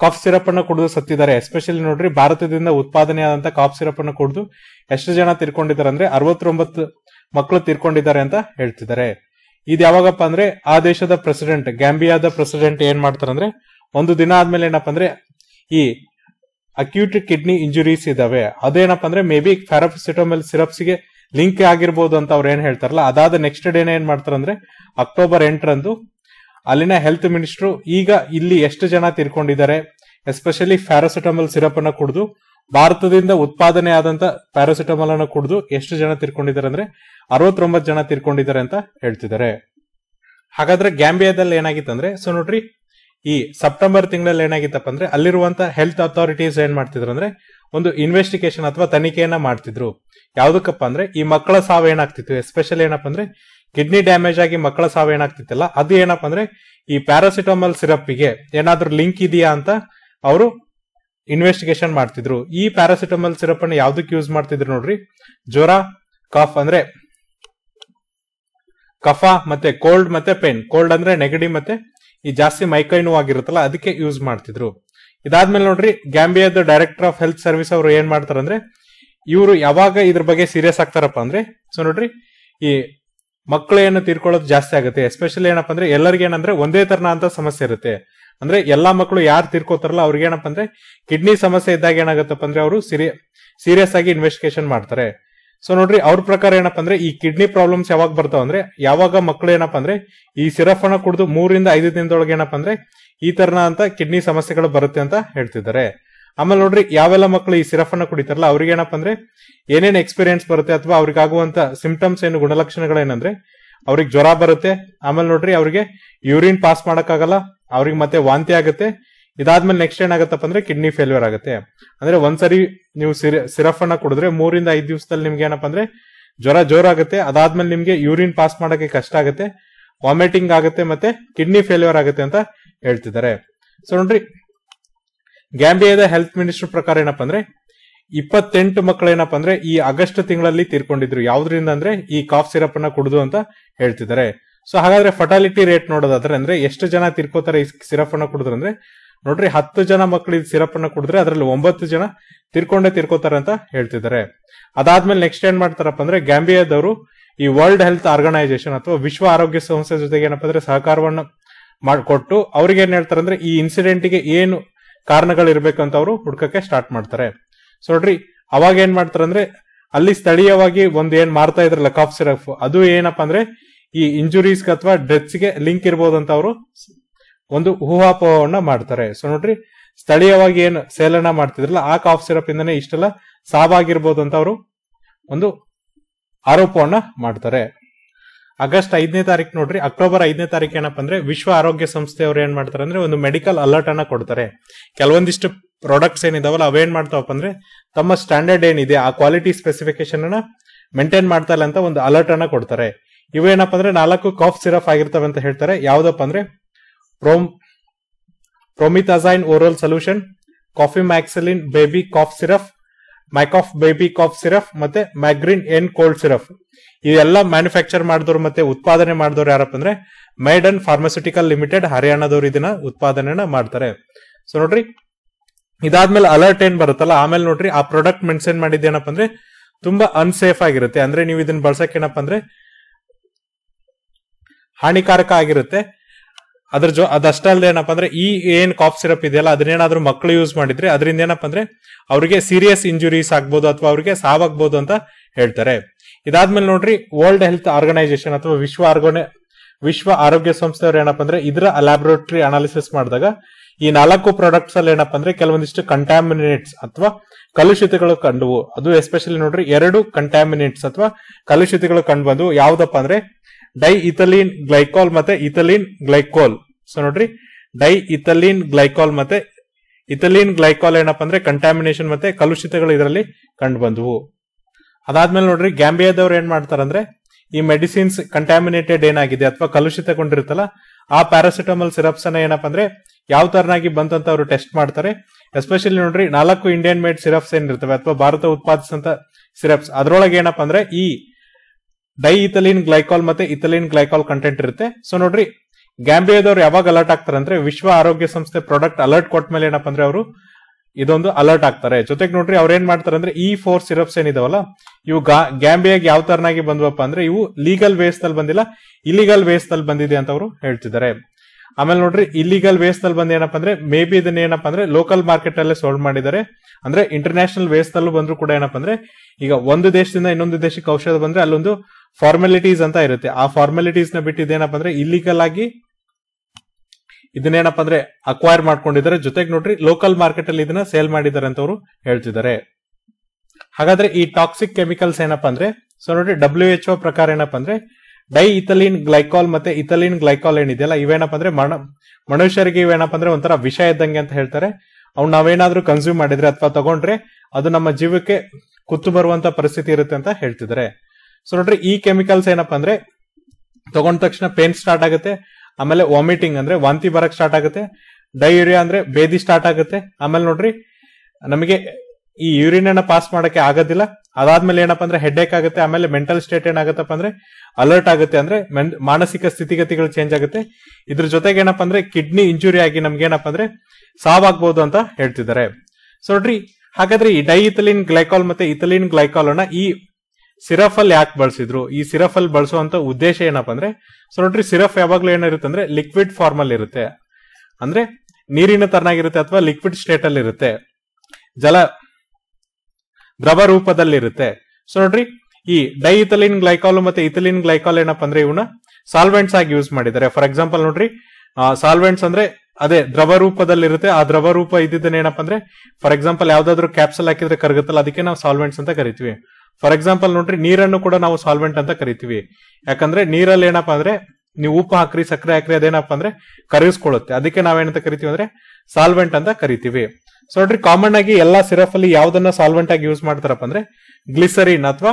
ಕಾಫ್ ಸಿರಪ್ ಅನ್ನ ಕುಡಿದು ಸತ್ತಿದ್ದಾರೆ ಎಸ್ಪೆಷಲಿ ನೋಡ್ರಿ ಭಾರತದಿಂದ ಉತ್ಪಾದನೆ ಆದಂತ ಕಾಫ್ ಸಿರಪ್ ಅನ್ನು ಕುಡಿದು ಎಷ್ಟು ಜನ ತೀರ್ಕೊಂಡಿದ್ದಾರೆ ಅಂದ್ರೆ ಅರವತ್ತೊಂಬತ್ತು ಮಕ್ಕಳು ತೀರ್ಕೊಂಡಿದ್ದಾರೆ ಅಂತ ಹೇಳ್ತಿದ್ದಾರೆ ಇದು ಯಾವಾಗಪ್ಪ ಅಂದ್ರೆ ಆ ದೇಶದ ಪ್ರೆಸಿಡೆಂಟ್ ಗ್ಯಾಂಬಿಯಾದ ಪ್ರೆಸಿಡೆಂಟ್ ಏನ್ ಮಾಡ್ತಾರಂದ್ರೆ ಒಂದು ದಿನ ಆದ್ಮೇಲೆ ಏನಪ್ಪಾ ಅಂದ್ರೆ ಈ ಅಕ್ಯೂಟ್ ಕಿಡ್ನಿ ಇಂಜುರೀಸ್ ಇದಾವೆ ಅದೇನಪ್ಪ ಅಂದ್ರೆ maybe paracetamol syrups link ಆಗಿರ್ಬೋದು ಅಂತ ಅವ್ರು ಏನ್ ಹೇಳ್ತಾರಲ್ಲ ಅದಾದ ನೆಕ್ಸ್ಟ್ ಡೇನ ಏನ್ ಮಾಡ್ತಾರಂದ್ರೆ ಅಕ್ಟೋಬರ್ ಎಂಟರಂದು ಅಲ್ಲಿನ ಹೆಲ್ತ್ ಮಿನಿಸ್ಟ್ರು ಈಗ ಇಲ್ಲಿ ಎಷ್ಟು ಜನ ತೀರ್ಕೊಂಡಿದ್ದಾರೆ ಎಸ್ಪೆಷಲಿ ಪ್ಯಾರಾಸಿಟಮಲ್ ಸಿರಪ್ ಅನ್ನ ಕುಡಿದು ಭಾರತದಿಂದ ಉತ್ಪಾದನೆ ಆದಂತ ಪ್ಯಾರಾಸಿಟಮಲ್ ಅನ್ನು ಕುಡಿದು ಎಷ್ಟು ಜನ ತೀರ್ಕೊಂಡಿದ್ದಾರೆ ಅಂದ್ರೆ ಅರವತ್ತೊಂಬತ್ತು ಜನ ತೀರ್ಕೊಂಡಿದ್ದಾರೆ ಅಂತ ಹೇಳ್ತಿದ್ದಾರೆ ಹಾಗಾದ್ರೆ ಗ್ಯಾಂಬಿಯಾದಲ್ಲಿ ಏನಾಗಿತ್ತಂದ್ರೆ ಸೊ ನೋಡ್ರಿ ಈ ಸೆಪ್ಟೆಂಬರ್ ತಿಂಗಳಲ್ಲಿ ಏನಾಗಿತ್ತಪ್ಪ ಅಂದ್ರೆ ಅಲ್ಲಿರುವಂತ ಹೆಲ್ತ್ ಅಥಾರಿಟೀಸ್ ಏನ್ ಮಾಡ್ತಿದ್ರು ಅಂದ್ರೆ ಒಂದು ಇನ್ವೆಸ್ಟಿಗೇಷನ್ ಅಥವಾ ತನಿಖೆಯನ್ನ ಮಾಡ್ತಿದ್ರು ಯಾವ್ದಕ್ಕಪ್ಪ ಅಂದ್ರೆ ಈ ಮಕ್ಕಳ ಸಾವು ಏನಾಗ್ತಿತ್ತು ಎಸ್ಪೆಷಲ್ ಏನಪ್ಪ ಅಂದ್ರೆ ಕಿಡ್ನಿ ಡ್ಯಾಮೇಜ್ ಆಗಿ ಮಕ್ಕಳ ಏನಾಗ್ತಿತ್ತಲ್ಲ ಅದು ಏನಪ್ಪ ಅಂದ್ರೆ ಈ ಪ್ಯಾರಾಸಿಟಮಲ್ ಸಿರಪ್ಪಿಗೆ ಏನಾದ್ರೂ ಲಿಂಕ್ ಇದೆಯಾ ಅಂತ ಅವರು ಇನ್ವೆಸ್ಟಿಗೇಷನ್ ಮಾಡ್ತಿದ್ರು ಈ ಪ್ಯಾರಾಸಿಟಮಲ್ ಸಿರಪ್ ಅನ್ನು ಯಾವ್ದಕ್ಕೆ ಯೂಸ್ ಮಾಡ್ತಿದ್ರು ನೋಡ್ರಿ ಜ್ವರ ಕಫ್ ಅಂದ್ರೆ ಕಫ ಮತ್ತೆ ಕೋಲ್ಡ್ ಮತ್ತೆ ಪೇನ್ ಕೋಲ್ಡ್ ಅಂದ್ರೆ ನೆಗಡಿ ಮತ್ತೆ ಈ ಜಾಸ್ತಿ ಮೈಕೈ ಆಗಿರುತ್ತಲ್ಲ ಅದಕ್ಕೆ ಯೂಸ್ ಮಾಡ್ತಿದ್ರು ಇದಾದ್ಮೇಲೆ ನೋಡ್ರಿ ಗ್ಯಾಂಬಿಯಾದ ಡೈರೆಕ್ಟರ್ ಆಫ್ ಹೆಲ್ತ್ ಸರ್ವಿಸ್ ಅವರು ಏನ್ ಮಾಡ್ತಾರಂದ್ರೆ ಇವರು ಯಾವಾಗ ಇದ್ರ ಬಗ್ಗೆ ಸೀರಿಯಸ್ ಆಗ್ತಾರಪ್ಪ ಅಂದ್ರೆ ಸೊ ನೋಡ್ರಿ ಈ ಮಕ್ಕಳು ಏನು ತೀರ್ಕೊಳ್ಳೋದು ಜಾಸ್ತಿ ಆಗುತ್ತೆ ಎಸ್ಪೆಷಲಿ ಏನಪ್ಪ ಅಂದ್ರೆ ಎಲ್ಲರಿಗೆ ಏನಂದ್ರೆ ಒಂದೇ ತರನ ಅಂತ ಸಮಸ್ಯೆ ಇರುತ್ತೆ ಅಂದ್ರೆ ಎಲ್ಲಾ ಮಕ್ಕಳು ಯಾರು ತೀರ್ಕೋತಾರಲ್ಲ ಅವ್ರಿಗೆ ಏನಪ್ಪ ಅಂದ್ರೆ ಕಿಡ್ನಿ ಸಮಸ್ಯೆ ಇದ್ದಾಗ ಏನಾಗುತ್ತಪ್ಪ ಅಂದ್ರೆ ಅವರು ಸೀರಿಯಸ್ ಆಗಿ ಇನ್ವೆಸ್ಟಿಗೇಷನ್ ಮಾಡ್ತಾರೆ ಸೊ ನೋಡ್ರಿ ಅವ್ರ ಪ್ರಕಾರ ಏನಪ್ಪಾ ಅಂದ್ರೆ ಈ ಕಿಡ್ನಿ ಪ್ರಾಬ್ಲಮ್ಸ್ ಯಾವಾಗ ಬರ್ತಾವ ಅಂದ್ರೆ ಯಾವಾಗ ಮಕ್ಕಳು ಏನಪ್ಪಾ ಅಂದ್ರೆ ಈ ಸಿರಫ್ ಅನ್ನ ಕುಡಿದು ಮೂರಿಂದ ಐದು ದಿನದೊಳಗೆ ಏನಪ್ಪಾ ಅಂದ್ರೆ ಈ ತರನ ಅಂತ ಕಿಡ್ನಿ ಸಮಸ್ಯೆಗಳು ಬರುತ್ತೆ ಅಂತ ಹೇಳ್ತಿದ್ದಾರೆ ಆಮೇಲೆ ನೋಡ್ರಿ ಯಾವೆಲ್ಲ ಮಕ್ಕಳು ಈ ಸಿರಫ್ ಅನ್ನ ಕುಡಿತಾರಲ್ಲ ಅವ್ರಿಗೆ ಏನಪ್ಪ ಅಂದ್ರೆ ಏನೇನು ಎಕ್ಸ್ಪೀರಿಯನ್ಸ್ ಬರುತ್ತೆ ಅಥವಾ ಅವ್ರಿಗಾಗುವಂತ ಸಿಂಪ್ಟಮ್ಸ್ ಏನು ಗುಣಲಕ್ಷಣಗಳೇನಂದ್ರೆ ಅವ್ರಿಗೆ ಜ್ವರ ಬರುತ್ತೆ ಆಮೇಲೆ ನೋಡ್ರಿ ಅವ್ರಿಗೆ ಯೂರಿನ್ ಪಾಸ್ ಮಾಡಕ್ಕಾಗಲ್ಲ ಅವ್ರಿಗೆ ಮತ್ತೆ ವಾಂತಿ ಆಗುತ್ತೆ ಇದಾದ್ಮೇಲೆ ನೆಕ್ಸ್ಟ್ ಏನಾಗತ್ತಪ್ಪ ಅಂದ್ರೆ ಕಿಡ್ನಿ ಫೇಲ್ಯೂರ್ ಆಗುತ್ತೆ ಅಂದ್ರೆ ಒಂದ್ಸರಿ ನೀವು ಸಿರಫ್ ಅನ್ನ ಕುಡಿದ್ರೆ ಮೂರಿಂದ ಐದು ದಿವಸದಲ್ಲಿ ನಿಮ್ಗೆ ಏನಪ್ಪ ಅಂದ್ರೆ ಜ್ವರ ಜೋರಾಗುತ್ತೆ ಅದಾದ್ಮೇಲೆ ನಿಮ್ಗೆ ಯೂರಿನ್ ಪಾಸ್ ಮಾಡೋಕೆ ಕಷ್ಟ ಆಗುತ್ತೆ ವಾಮಿಟಿಂಗ್ ಆಗುತ್ತೆ ಮತ್ತೆ ಕಿಡ್ನಿ ಫೇಲ್ಯೂರ್ ಆಗುತ್ತೆ ಅಂತ ಹೇಳ್ತಿದ್ದಾರೆ ಸೊ ನೋಡ್ರಿ ಗ್ಯಾಂಬಿಯಾದ ಹೆಲ್ತ್ ಮಿನಿಸ್ಟರ್ ಪ್ರಕಾರ ಏನಪ್ಪ ಅಂದ್ರೆ ಇಪ್ಪತ್ತೆಂಟು ಮಕ್ಕಳು ಏನಪ್ಪ ಅಂದ್ರೆ ಈ ಆಗಸ್ಟ್ ತಿಂಗಳಲ್ಲಿ ತೀರ್ಕೊಂಡಿದ್ರು ಯಾವ್ದ್ರಿಂದ ಅಂದ್ರೆ ಈ ಕಾಫ್ ಸಿರಪ್ ಅನ್ನ ಕುಡಿದು ಅಂತ ಹೇಳ್ತಿದ್ದಾರೆ ಸೊ ಹಾಗಾದ್ರೆ ಫಟಾಲಿಟಿ ರೇಟ್ ನೋಡೋದಾದ್ರೆ ಅಂದ್ರೆ ಎಷ್ಟು ಜನ ತಿರ್ಕೋತಾರೆ ಈ ಸಿರಪ್ ಅನ್ನ ಕುಡಿದ್ರೆ ಅಂದ್ರೆ ನೋಡ್ರಿ ಹತ್ತು ಜನ ಮಕ್ಕಳು ಇದು ಸಿರಪ್ ಅನ್ನ ಕುಡಿದ್ರೆ ಅದರಲ್ಲಿ ಒಂಬತ್ತು ಜನ ತಿರ್ಕೊಂಡೇ ತಿರ್ಕೋತಾರೆ ಅಂತ ಹೇಳ್ತಿದ್ದಾರೆ ಅದಾದ್ಮೇಲೆ ನೆಕ್ಸ್ಟ್ ಏನ್ ಮಾಡ್ತಾರಪ್ಪ ಅಂದ್ರೆ ಗ್ಯಾಂಬಿಯಾದವರು ಈ ವರ್ಲ್ಡ್ ಹೆಲ್ತ್ ಆರ್ಗನೈಸೇಷನ್ ಅಥವಾ ವಿಶ್ವ ಆರೋಗ್ಯ ಸಂಸ್ಥೆ ಜೊತೆಗೆ ಏನಪ್ಪ ಅಂದ್ರೆ ಸಹಕಾರವನ್ನು ಮಾಡಿಕೊಟ್ಟು ಅವ್ರಿಗೆ ಏನ್ ಹೇಳ್ತಾರೆ ಅಂದ್ರೆ ಈ ಇನ್ಸಿಡೆಂಟ್ ಗೆ ಏನು ಅಂತ ಅವರು ಹುಡ್ಕಕ್ಕೆ ಸ್ಟಾರ್ಟ್ ಮಾಡ್ತಾರೆ ಸೊ ನೋಡ್ರಿ ಅವಾಗ ಏನ್ ಅಂದ್ರೆ ಅಲ್ಲಿ ಸ್ಥಳೀಯವಾಗಿ ಒಂದ್ ಏನ್ ಮಾಡ್ತಾ ಇದ್ರಲ್ಲ ಕಾಫ್ ಸಿರಫ್ ಅದು ಏನಪ್ಪಾ ಅಂದ್ರೆ ಈ ಇಂಜುರೀಸ್ ಅಥವಾ ಗೆ ಲಿಂಕ್ ಇರ್ಬೋದಂತ ಅವರು ಒಂದು ಊಹಾಪೋಹವನ್ನ ಮಾಡ್ತಾರೆ ಸೊ ನೋಡ್ರಿ ಸ್ಥಳೀಯವಾಗಿ ಏನು ಸೇಲನ ಮಾಡ್ತಿದ್ರಲ್ಲ ಆ ಕಾಫ್ ಸಿರಪ್ ಇಂದನೇ ಇಷ್ಟೆಲ್ಲ ಸಾವಾಗಿರ್ಬೋದು ಅಂತ ಅವರು ಒಂದು ಆರೋಪವನ್ನ ಮಾಡ್ತಾರೆ ಆಗಸ್ಟ್ ಐದನೇ ತಾರೀಕು ನೋಡ್ರಿ ಅಕ್ಟೋಬರ್ ಐದನೇ ತಾರೀಕು ಏನಪ್ಪ ಅಂದ್ರೆ ವಿಶ್ವ ಆರೋಗ್ಯ ಸಂಸ್ಥೆಯವರು ಏನ್ ಮಾಡ್ತಾರೆ ಅಂದ್ರೆ ಒಂದು ಮೆಡಿಕಲ್ ಅಲರ್ಟ್ ಅನ್ನ ಕೊಡ್ತಾರೆ ಕೆಲವೊಂದಿಷ್ಟು ಪ್ರಾಡಕ್ಟ್ಸ್ ಏನಿದಾವಲ್ಲ ಅವೇನ್ ಮಾಡ್ತಾವಪ್ಪ ಅಂದ್ರೆ ತಮ್ಮ ಸ್ಟ್ಯಾಂಡರ್ಡ್ ಏನಿದೆ ಆ ಕ್ವಾಲಿಟಿ ಸ್ಪೆಸಿಫಿಕೇಶನ್ ಅನ್ನ ಮೇಂಟೈನ್ ಮಾಡ್ತಾ ಇಲ್ಲ ಅಂತ ಒಂದು ಅಲರ್ಟ್ ಅನ್ನ ಕೊಡ್ತಾರೆ ಇವೇನಪ್ಪ ಅಂದ್ರೆ ನಾಲ್ಕು ಕಾಫ್ ಸಿರಪ್ ಆಗಿರ್ತವೆ ಅಂತ ಹೇಳ್ತಾರೆ ಯಾವ್ದಪ್ಪ ಅಂದ್ರೆ prom promethazine oral solution Kofexmalin baby cough syrup Makoff baby cough syrup ಮತ್ತೆ ಮ್ಯಾಗ್ರಿನ್ ಎನ್ ಕೋಲ್ಡ್ ಸಿರಪ್ ಇವೆಲ್ಲ ಮ್ಯಾನುಫ್ಯಾಕ್ಚರ್ ಮಾಡಿದವರು ಮತ್ತೆ ಉತ್ಪಾದನೆ ಮಾಡಿದವರು ಯಾರಪ್ಪ ಅಂದ್ರೆ ಮೈಡನ್ ಫಾರ್ಮಾಸ್ಯೂಟಿಕಲ್ ಲಿಮಿಟೆಡ್ ಹರಿಯಾಣದವ್ರು ಇದನ್ನ ಉತ್ಪಾದನೆನ ಮಾಡ್ತಾರೆ ಸೊ ನೋಡ್ರಿ ಇದಾದ್ಮೇಲೆ ಅಲರ್ಟ್ ಏನ್ ಬರುತ್ತಲ್ಲ ಆಮೇಲೆ ನೋಡ್ರಿ ಆ ಪ್ರಾಡಕ್ಟ್ ಮೆನ್ಷನ್ ಏನಪ್ಪ ಅಂದ್ರೆ ತುಂಬಾ ಅನ್ಸೇಫ್ ಆಗಿರುತ್ತೆ ಅಂದ್ರೆ ನೀವು ಇದನ್ನ ಬಳಸಕ್ ಏನಪ್ಪ ಅಂದ್ರೆ ಹಾನಿಕಾರಕ ಆಗಿರುತ್ತೆ ಅದ್ರ ಜೊ ಅದಷ್ಟಲ್ಲದೆ ಏನಪ್ಪ ಅಂದ್ರೆ ಈ ಏನ್ ಕಾಫ್ ಸಿರಪ್ ಇದೆಯಲ್ಲ ಅದನ್ನೇನಾದ್ರೂ ಮಕ್ಕಳು ಯೂಸ್ ಮಾಡಿದ್ರೆ ಅದರಿಂದ ಏನಪ್ಪ ಅಂದ್ರೆ ಅವ್ರಿಗೆ ಸೀರಿಯಸ್ ಇಂಜುರೀಸ್ ಆಗ್ಬೋದು ಅಥವಾ ಅವ್ರಿಗೆ ಸಾವಾಗ್ಬೋದು ಅಂತ ಹೇಳ್ತಾರೆ ಇದಾದ್ಮೇಲೆ ನೋಡ್ರಿ ವರ್ಲ್ಡ್ ಹೆಲ್ತ್ ಆರ್ಗನೈಸೇಷನ್ ಅಥವಾ ವಿಶ್ವ ಆರ್ಗನೆ ವಿಶ್ವ ಆರೋಗ್ಯ ಸಂಸ್ಥೆಯವ್ರು ಏನಪ್ಪ ಅಂದ್ರೆ ಇದರ ಲ್ಯಾಬೊರೇಟರಿ ಅನಾಲಿಸಿಸ್ ಮಾಡಿದಾಗ ಈ ನಾಲ್ಕು ಪ್ರಾಡಕ್ಟ್ಸ್ ಅಲ್ಲಿ ಏನಪ್ಪ ಅಂದ್ರೆ ಕೆಲವೊಂದಿಷ್ಟು ಕಂಟ್ಯಾಮಿನೇಟ್ಸ್ ಅಥವಾ ಕಲುಷಿತಗಳು ಕಂಡುವು ಅದು ಎಸ್ಪೆಷಲಿ ನೋಡ್ರಿ ಎರಡು ಕಂಟ್ಯಾಮಿನೇಟ್ಸ್ ಅಥವಾ ಕಲುಷಿತಗಳು ಕಂಡು ಬಂದು ಯಾವ್ದಪ್ಪ ಅಂದ್ರೆ ಡೈ ಇಥಲೀನ್ ಗ್ಲೈಕಾಲ್ ಮತ್ತೆ ಇಥಲೀನ್ ಗ್ಲೈಕೋಲ್ ಸೊ ನೋಡ್ರಿ ಡೈ ಇಥಲೀನ್ ಗ್ಲೈಕಾಲ್ ಮತ್ತೆ ಇಥಲೀನ್ ಗ್ಲೈಕಾಲ್ ಏನಪ್ಪ ಅಂದ್ರೆ ಕಂಟ್ಯಾಮಿನೇಷನ್ ಮತ್ತೆ ಕಲುಷಿತಗಳು ಇದರಲ್ಲಿ ಕಂಡು ಬಂದವು ಅದಾದ್ಮೇಲೆ ನೋಡ್ರಿ ಗ್ಯಾಂಬಿಯಾದವ್ರು ಏನ್ ಮಾಡ್ತಾರಂದ್ರೆ ಈ ಮೆಡಿಸಿನ್ಸ್ ಕಂಟ್ಯಾಮಿನೇಟೆಡ್ ಏನಾಗಿದೆ ಅಥವಾ ಕಲುಷಿತಗೊಂಡಿರುತ್ತಲ್ಲ ಆ ಪ್ಯಾರಾಸಿಟಮಲ್ ಸಿರಪ್ಸ್ ಅನ್ನ ಏನಪ್ಪಾ ಅಂದ್ರೆ ಯಾವ ತರನಾಗಿ ಬಂತಂತ ಅವರು ಟೆಸ್ಟ್ ಮಾಡ್ತಾರೆ ಎಸ್ಪೆಷಲಿ ನೋಡ್ರಿ ನಾಲ್ಕು ಇಂಡಿಯನ್ ಮೇಡ್ ಸಿರಪ್ಸ್ ಏನಿರ್ತವೆ ಅಥವಾ ಭಾರತ ಉತ್ಪಾದಿಸಂತ ಸಿರಪ್ಸ್ ಅದರೊಳಗೆ ಏನಪ್ಪ ಅಂದ್ರೆ ಈ ಡೈ ಇಥಲಿನ್ ಗ್ಲೈಕಾಲ್ ಮತ್ತೆ ಇಥಲಿನ್ ಗ್ಲೈಕಾಲ್ ಕಂಟೆಂಟ್ ಇರುತ್ತೆ ಸೊ ನೋಡ್ರಿ ಗ್ಯಾಂಬಿಯಾದವ್ರು ಯಾವಾಗ ಅಲರ್ಟ್ ಆಗ್ತಾರೆ ಅಂದ್ರೆ ವಿಶ್ವ ಆರೋಗ್ಯ ಸಂಸ್ಥೆ ಪ್ರಾಡಕ್ಟ್ ಅಲರ್ಟ್ ಕೊಟ್ಟ ಮೇಲೆ ಏನಪ್ಪ ಅಂದ್ರೆ ಅವರು ಇದೊಂದು ಅಲರ್ಟ್ ಆಗ್ತಾರೆ ಜೊತೆಗೆ ನೋಡ್ರಿ ಅವ್ರ ಏನ್ ಮಾಡ್ತಾರೆ ಅಂದ್ರೆ ಈ ಫೋರ್ ಸಿರಪ್ಸ್ ಏನಿದಾವಲ್ಲ ಇವು ಗ್ಯಾಂಬಿಯಾಗಿ ಯಾವ ತರನಾಗಿ ಬಂದ್ವಪ್ಪ ಅಂದ್ರೆ ಇವು ಲೀಗಲ್ ವೇಸ್ ನಲ್ಲಿ ಬಂದಿಲ್ಲ ಇಲಿಗಲ್ ವೇಸ್ ನಲ್ಲಿ ಬಂದಿದೆ ಅಂತ ಅವರು ಹೇಳ್ತಿದ್ದಾರೆ ಆಮೇಲೆ ನೋಡ್ರಿ ಇಲಿಗಲ್ ವೇಸ್ ನಲ್ಲಿ ಬಂದ ಏನಪ್ಪ ಅಂದ್ರೆ ಮೇ ಬಿ ಇದನ್ನ ಏನಪ್ಪಾ ಅಂದ್ರೆ ಲೋಕಲ್ ಮಾರ್ಕೆಟ್ ಅಲ್ಲೇ ಸೋಲ್ಡ್ ಮಾಡಿದ್ದಾರೆ ಅಂದ್ರೆ ಇಂಟರ್ನ್ಯಾಷನಲ್ ವೇಸ್ ನಲ್ಲೂ ಬಂದ್ರು ಕೂಡ ಏನಪ್ಪಾ ಅಂದ್ರೆ ಈಗ ಒಂದು ದೇಶದಿಂದ ಇನ್ನೊಂದು ದೇಶಕ್ಕೆ ಔಷಧ ಬಂದ್ರೆ ಅಲ್ಲೊಂದು ಫಾರ್ಮಾಲಿಟೀಸ್ ಅಂತ ಇರುತ್ತೆ ಆ ಫಾರ್ಮಾಲಿಟೀಸ್ ನ ಬಿಟ್ಟು ಇದೇನಪ್ಪ ಅಂದ್ರೆ ಇಲ್ಲಿಗಲ್ ಆಗಿ ಇದನ್ನೇನಪ್ಪ ಅಂದ್ರೆ ಅಕ್ವೈರ್ ಮಾಡ್ಕೊಂಡಿದ್ದಾರೆ ಜೊತೆಗೆ ನೋಡ್ರಿ ಲೋಕಲ್ ಮಾರ್ಕೆಟ್ ಅಲ್ಲಿ ಇದನ್ನ ಸೇಲ್ ಮಾಡಿದ್ದಾರೆ ಅಂತ ಅವರು ಹೇಳ್ತಿದ್ದಾರೆ ಹಾಗಾದ್ರೆ ಈ ಟಾಕ್ಸಿಕ್ ಕೆಮಿಕಲ್ಸ್ ಏನಪ್ಪಾ ಅಂದ್ರೆ ಸೊ ನೋಡ್ರಿ ಡಬ್ಲ್ಯೂ ಎಚ್ ಒ ಪ್ರಕಾರ ಏನಪ್ಪಾ ಅಂದ್ರೆ ಡೈ ಇಥಲಿನ್ ಗ್ಲೈಕಾಲ್ ಮತ್ತೆ ಇಥಲಿನ್ ಗ್ಲೈಕಾಲ್ ಏನಿದೆಯಲ್ಲ ಇವೇನಪ್ಪ ಅಂದ್ರೆ ಮನುಷ್ಯರಿಗೆ ಇವೇನಪ್ಪ ಅಂದ್ರೆ ಒಂಥರ ವಿಷ ಇದ್ದಂಗೆ ಅಂತ ಹೇಳ್ತಾರೆ ಅವ್ನು ನಾವೇನಾದ್ರೂ ಕನ್ಸ್ಯೂಮ್ ಮಾಡಿದ್ರೆ ಅಥವಾ ತಗೊಂಡ್ರೆ ಅದು ನಮ್ಮ ಜೀವಕ್ಕೆ ಕುತ್ತು ಬರುವಂತ ಪರಿಸ್ಥಿತಿ ಇರುತ್ತೆ ಅಂತ ಹೇಳ್ತಿದ್ದಾರೆ ಸೊ ನೋಡ್ರಿ ಈ ಕೆಮಿಕಲ್ಸ್ ಏನಪ್ಪ ಅಂದ್ರೆ ತಗೊಂಡ ತಕ್ಷಣ ಪೇನ್ ಸ್ಟಾರ್ಟ್ ಆಗುತ್ತೆ ಆಮೇಲೆ ವಾಮಿಟಿಂಗ್ ಅಂದ್ರೆ ವಾಂತಿ ಬರಕ್ ಸ್ಟಾರ್ಟ್ ಆಗುತ್ತೆ ಡೈಯೂರಿಯಾ ಅಂದ್ರೆ ಬೇದಿ ಸ್ಟಾರ್ಟ್ ಆಗುತ್ತೆ ಆಮೇಲೆ ನೋಡ್ರಿ ನಮಗೆ ಈ ಯೂರಿನ್ ಅನ್ನ ಪಾಸ್ ಮಾಡಕ್ಕೆ ಆಗೋದಿಲ್ಲ ಅದಾದ್ಮೇಲೆ ಏನಪ್ಪ ಅಂದ್ರೆ ಹೆಡ್ ಏಕ್ ಆಗುತ್ತೆ ಆಮೇಲೆ ಮೆಂಟಲ್ ಸ್ಟೇಟ್ ಏನಾಗುತ್ತಪ್ಪ ಅಂದ್ರೆ ಅಲರ್ಟ್ ಆಗುತ್ತೆ ಅಂದ್ರೆ ಮಾನಸಿಕ ಸ್ಥಿತಿಗತಿಗಳು ಚೇಂಜ್ ಆಗುತ್ತೆ ಇದ್ರ ಜೊತೆಗೆ ಏನಪ್ಪಾ ಅಂದ್ರೆ ಕಿಡ್ನಿ ಇಂಜುರಿ ಆಗಿ ನಮ್ಗೆ ಏನಪ್ಪಾ ಅಂದ್ರೆ ಆಗ್ಬಹುದು ಅಂತ ಹೇಳ್ತಿದ್ದಾರೆ ಸೊ ನೋಡ್ರಿ ಹಾಗಾದ್ರೆ ಈ ಡೈ ಇಥಲಿನ್ ಗ್ಲೈಕಾಲ್ ಮತ್ತೆ ಇಥಲಿನ್ ಗ್ಲೈಕಾಲ್ ಅನ್ನ ಈ ಸಿರಫಲ್ ಯಾಕೆ ಬಳಸಿದ್ರು ಈ ಸಿರಫಲ್ ಬಳಸುವಂತ ಉದ್ದೇಶ ಏನಪ್ಪ ಅಂದ್ರೆ ಸೊ ನೋಡ್ರಿ ಸಿರಫ್ ಯಾವಾಗ್ಲೂ ಏನಿರುತ್ತೆ ಅಂದ್ರೆ ಲಿಕ್ವಿಡ್ ಫಾರ್ಮ್ ಅಲ್ಲಿ ಇರುತ್ತೆ ಅಂದ್ರೆ ನೀರಿನ ತರನಾಗಿರುತ್ತೆ ಅಥವಾ ಲಿಕ್ವಿಡ್ ಸ್ಟೇಟ್ ಅಲ್ಲಿ ಇರುತ್ತೆ ಜಲ ದ್ರವ ರೂಪದಲ್ಲಿರುತ್ತೆ ಸೊ ನೋಡ್ರಿ ಈ ಡೈ ಇಥಲಿನ್ ಗ್ಲೈಕಾಲ್ ಮತ್ತೆ ಇಥಲಿನ್ ಗ್ಲೈಕಾಲ್ ಏನಪ್ಪ ಅಂದ್ರೆ ಇವನ್ನ ಸಾಲ್ವೆಂಟ್ಸ್ ಆಗಿ ಯೂಸ್ ಮಾಡಿದ್ದಾರೆ ಫಾರ್ ಎಕ್ಸಾಂಪಲ್ ನೋಡ್ರಿ ಸಾಲ್ವೆಂಟ್ಸ್ ಅಂದ್ರೆ ಅದೇ ದ್ರವ ರೂಪದಲ್ಲಿರುತ್ತೆ ಆ ದ್ರವ ರೂಪ ಇದ್ದಿದ್ದೇನೆ ಏನಪ್ಪ ಅಂದ್ರೆ ಫಾರ್ ಎಕ್ಸಾಂಪಲ್ ಯಾವ್ದಾದ್ರು ಕ್ಯಾಪ್ಸಲ್ ಹಾಕಿದ್ರೆ ಕರಗುತ್ತಲ್ಲ ಅದಕ್ಕೆ ನಾವು ಸಾಲ್ವೆಂಟ್ಸ್ ಅಂತ ಕರಿತೀವಿ ಫಾರ್ ಎಕ್ಸಾಂಪಲ್ ನೋಡ್ರಿ ನೀರನ್ನು ಕೂಡ ನಾವು ಸಾಲ್ವೆಂಟ್ ಅಂತ ಕರಿತೀವಿ ಯಾಕಂದ್ರೆ ನೀರಲ್ಲಿ ಏನಪ್ಪಾ ಅಂದ್ರೆ ನೀವು ಉಪ್ಪು ಹಾಕ್ರಿ ಸಕ್ಕರೆ ಹಾಕ್ರಿ ಅದೇನಪ್ಪ ಅಂದ್ರೆ ಕರಗಿಸ್ಕೊಳ್ಳುತ್ತೆ ಅದಕ್ಕೆ ನಾವೇನಂತ ಕರಿತೀವಿ ಅಂದ್ರೆ ಸಾಲ್ವೆಂಟ್ ಅಂತ ಕರಿತೀವಿ ಸೊ ನೋಡ್ರಿ ಕಾಮನ್ ಆಗಿ ಎಲ್ಲಾ ಸಿರಫ್ ಅಲ್ಲಿ ಯಾವ್ದನ್ನ ಸಾಲ್ವೆಂಟ್ ಆಗಿ ಯೂಸ್ ಮಾಡ್ತಾರಪ್ಪ ಅಂದ್ರೆ ಗ್ಲಿಸರಿನ್ ಅಥವಾ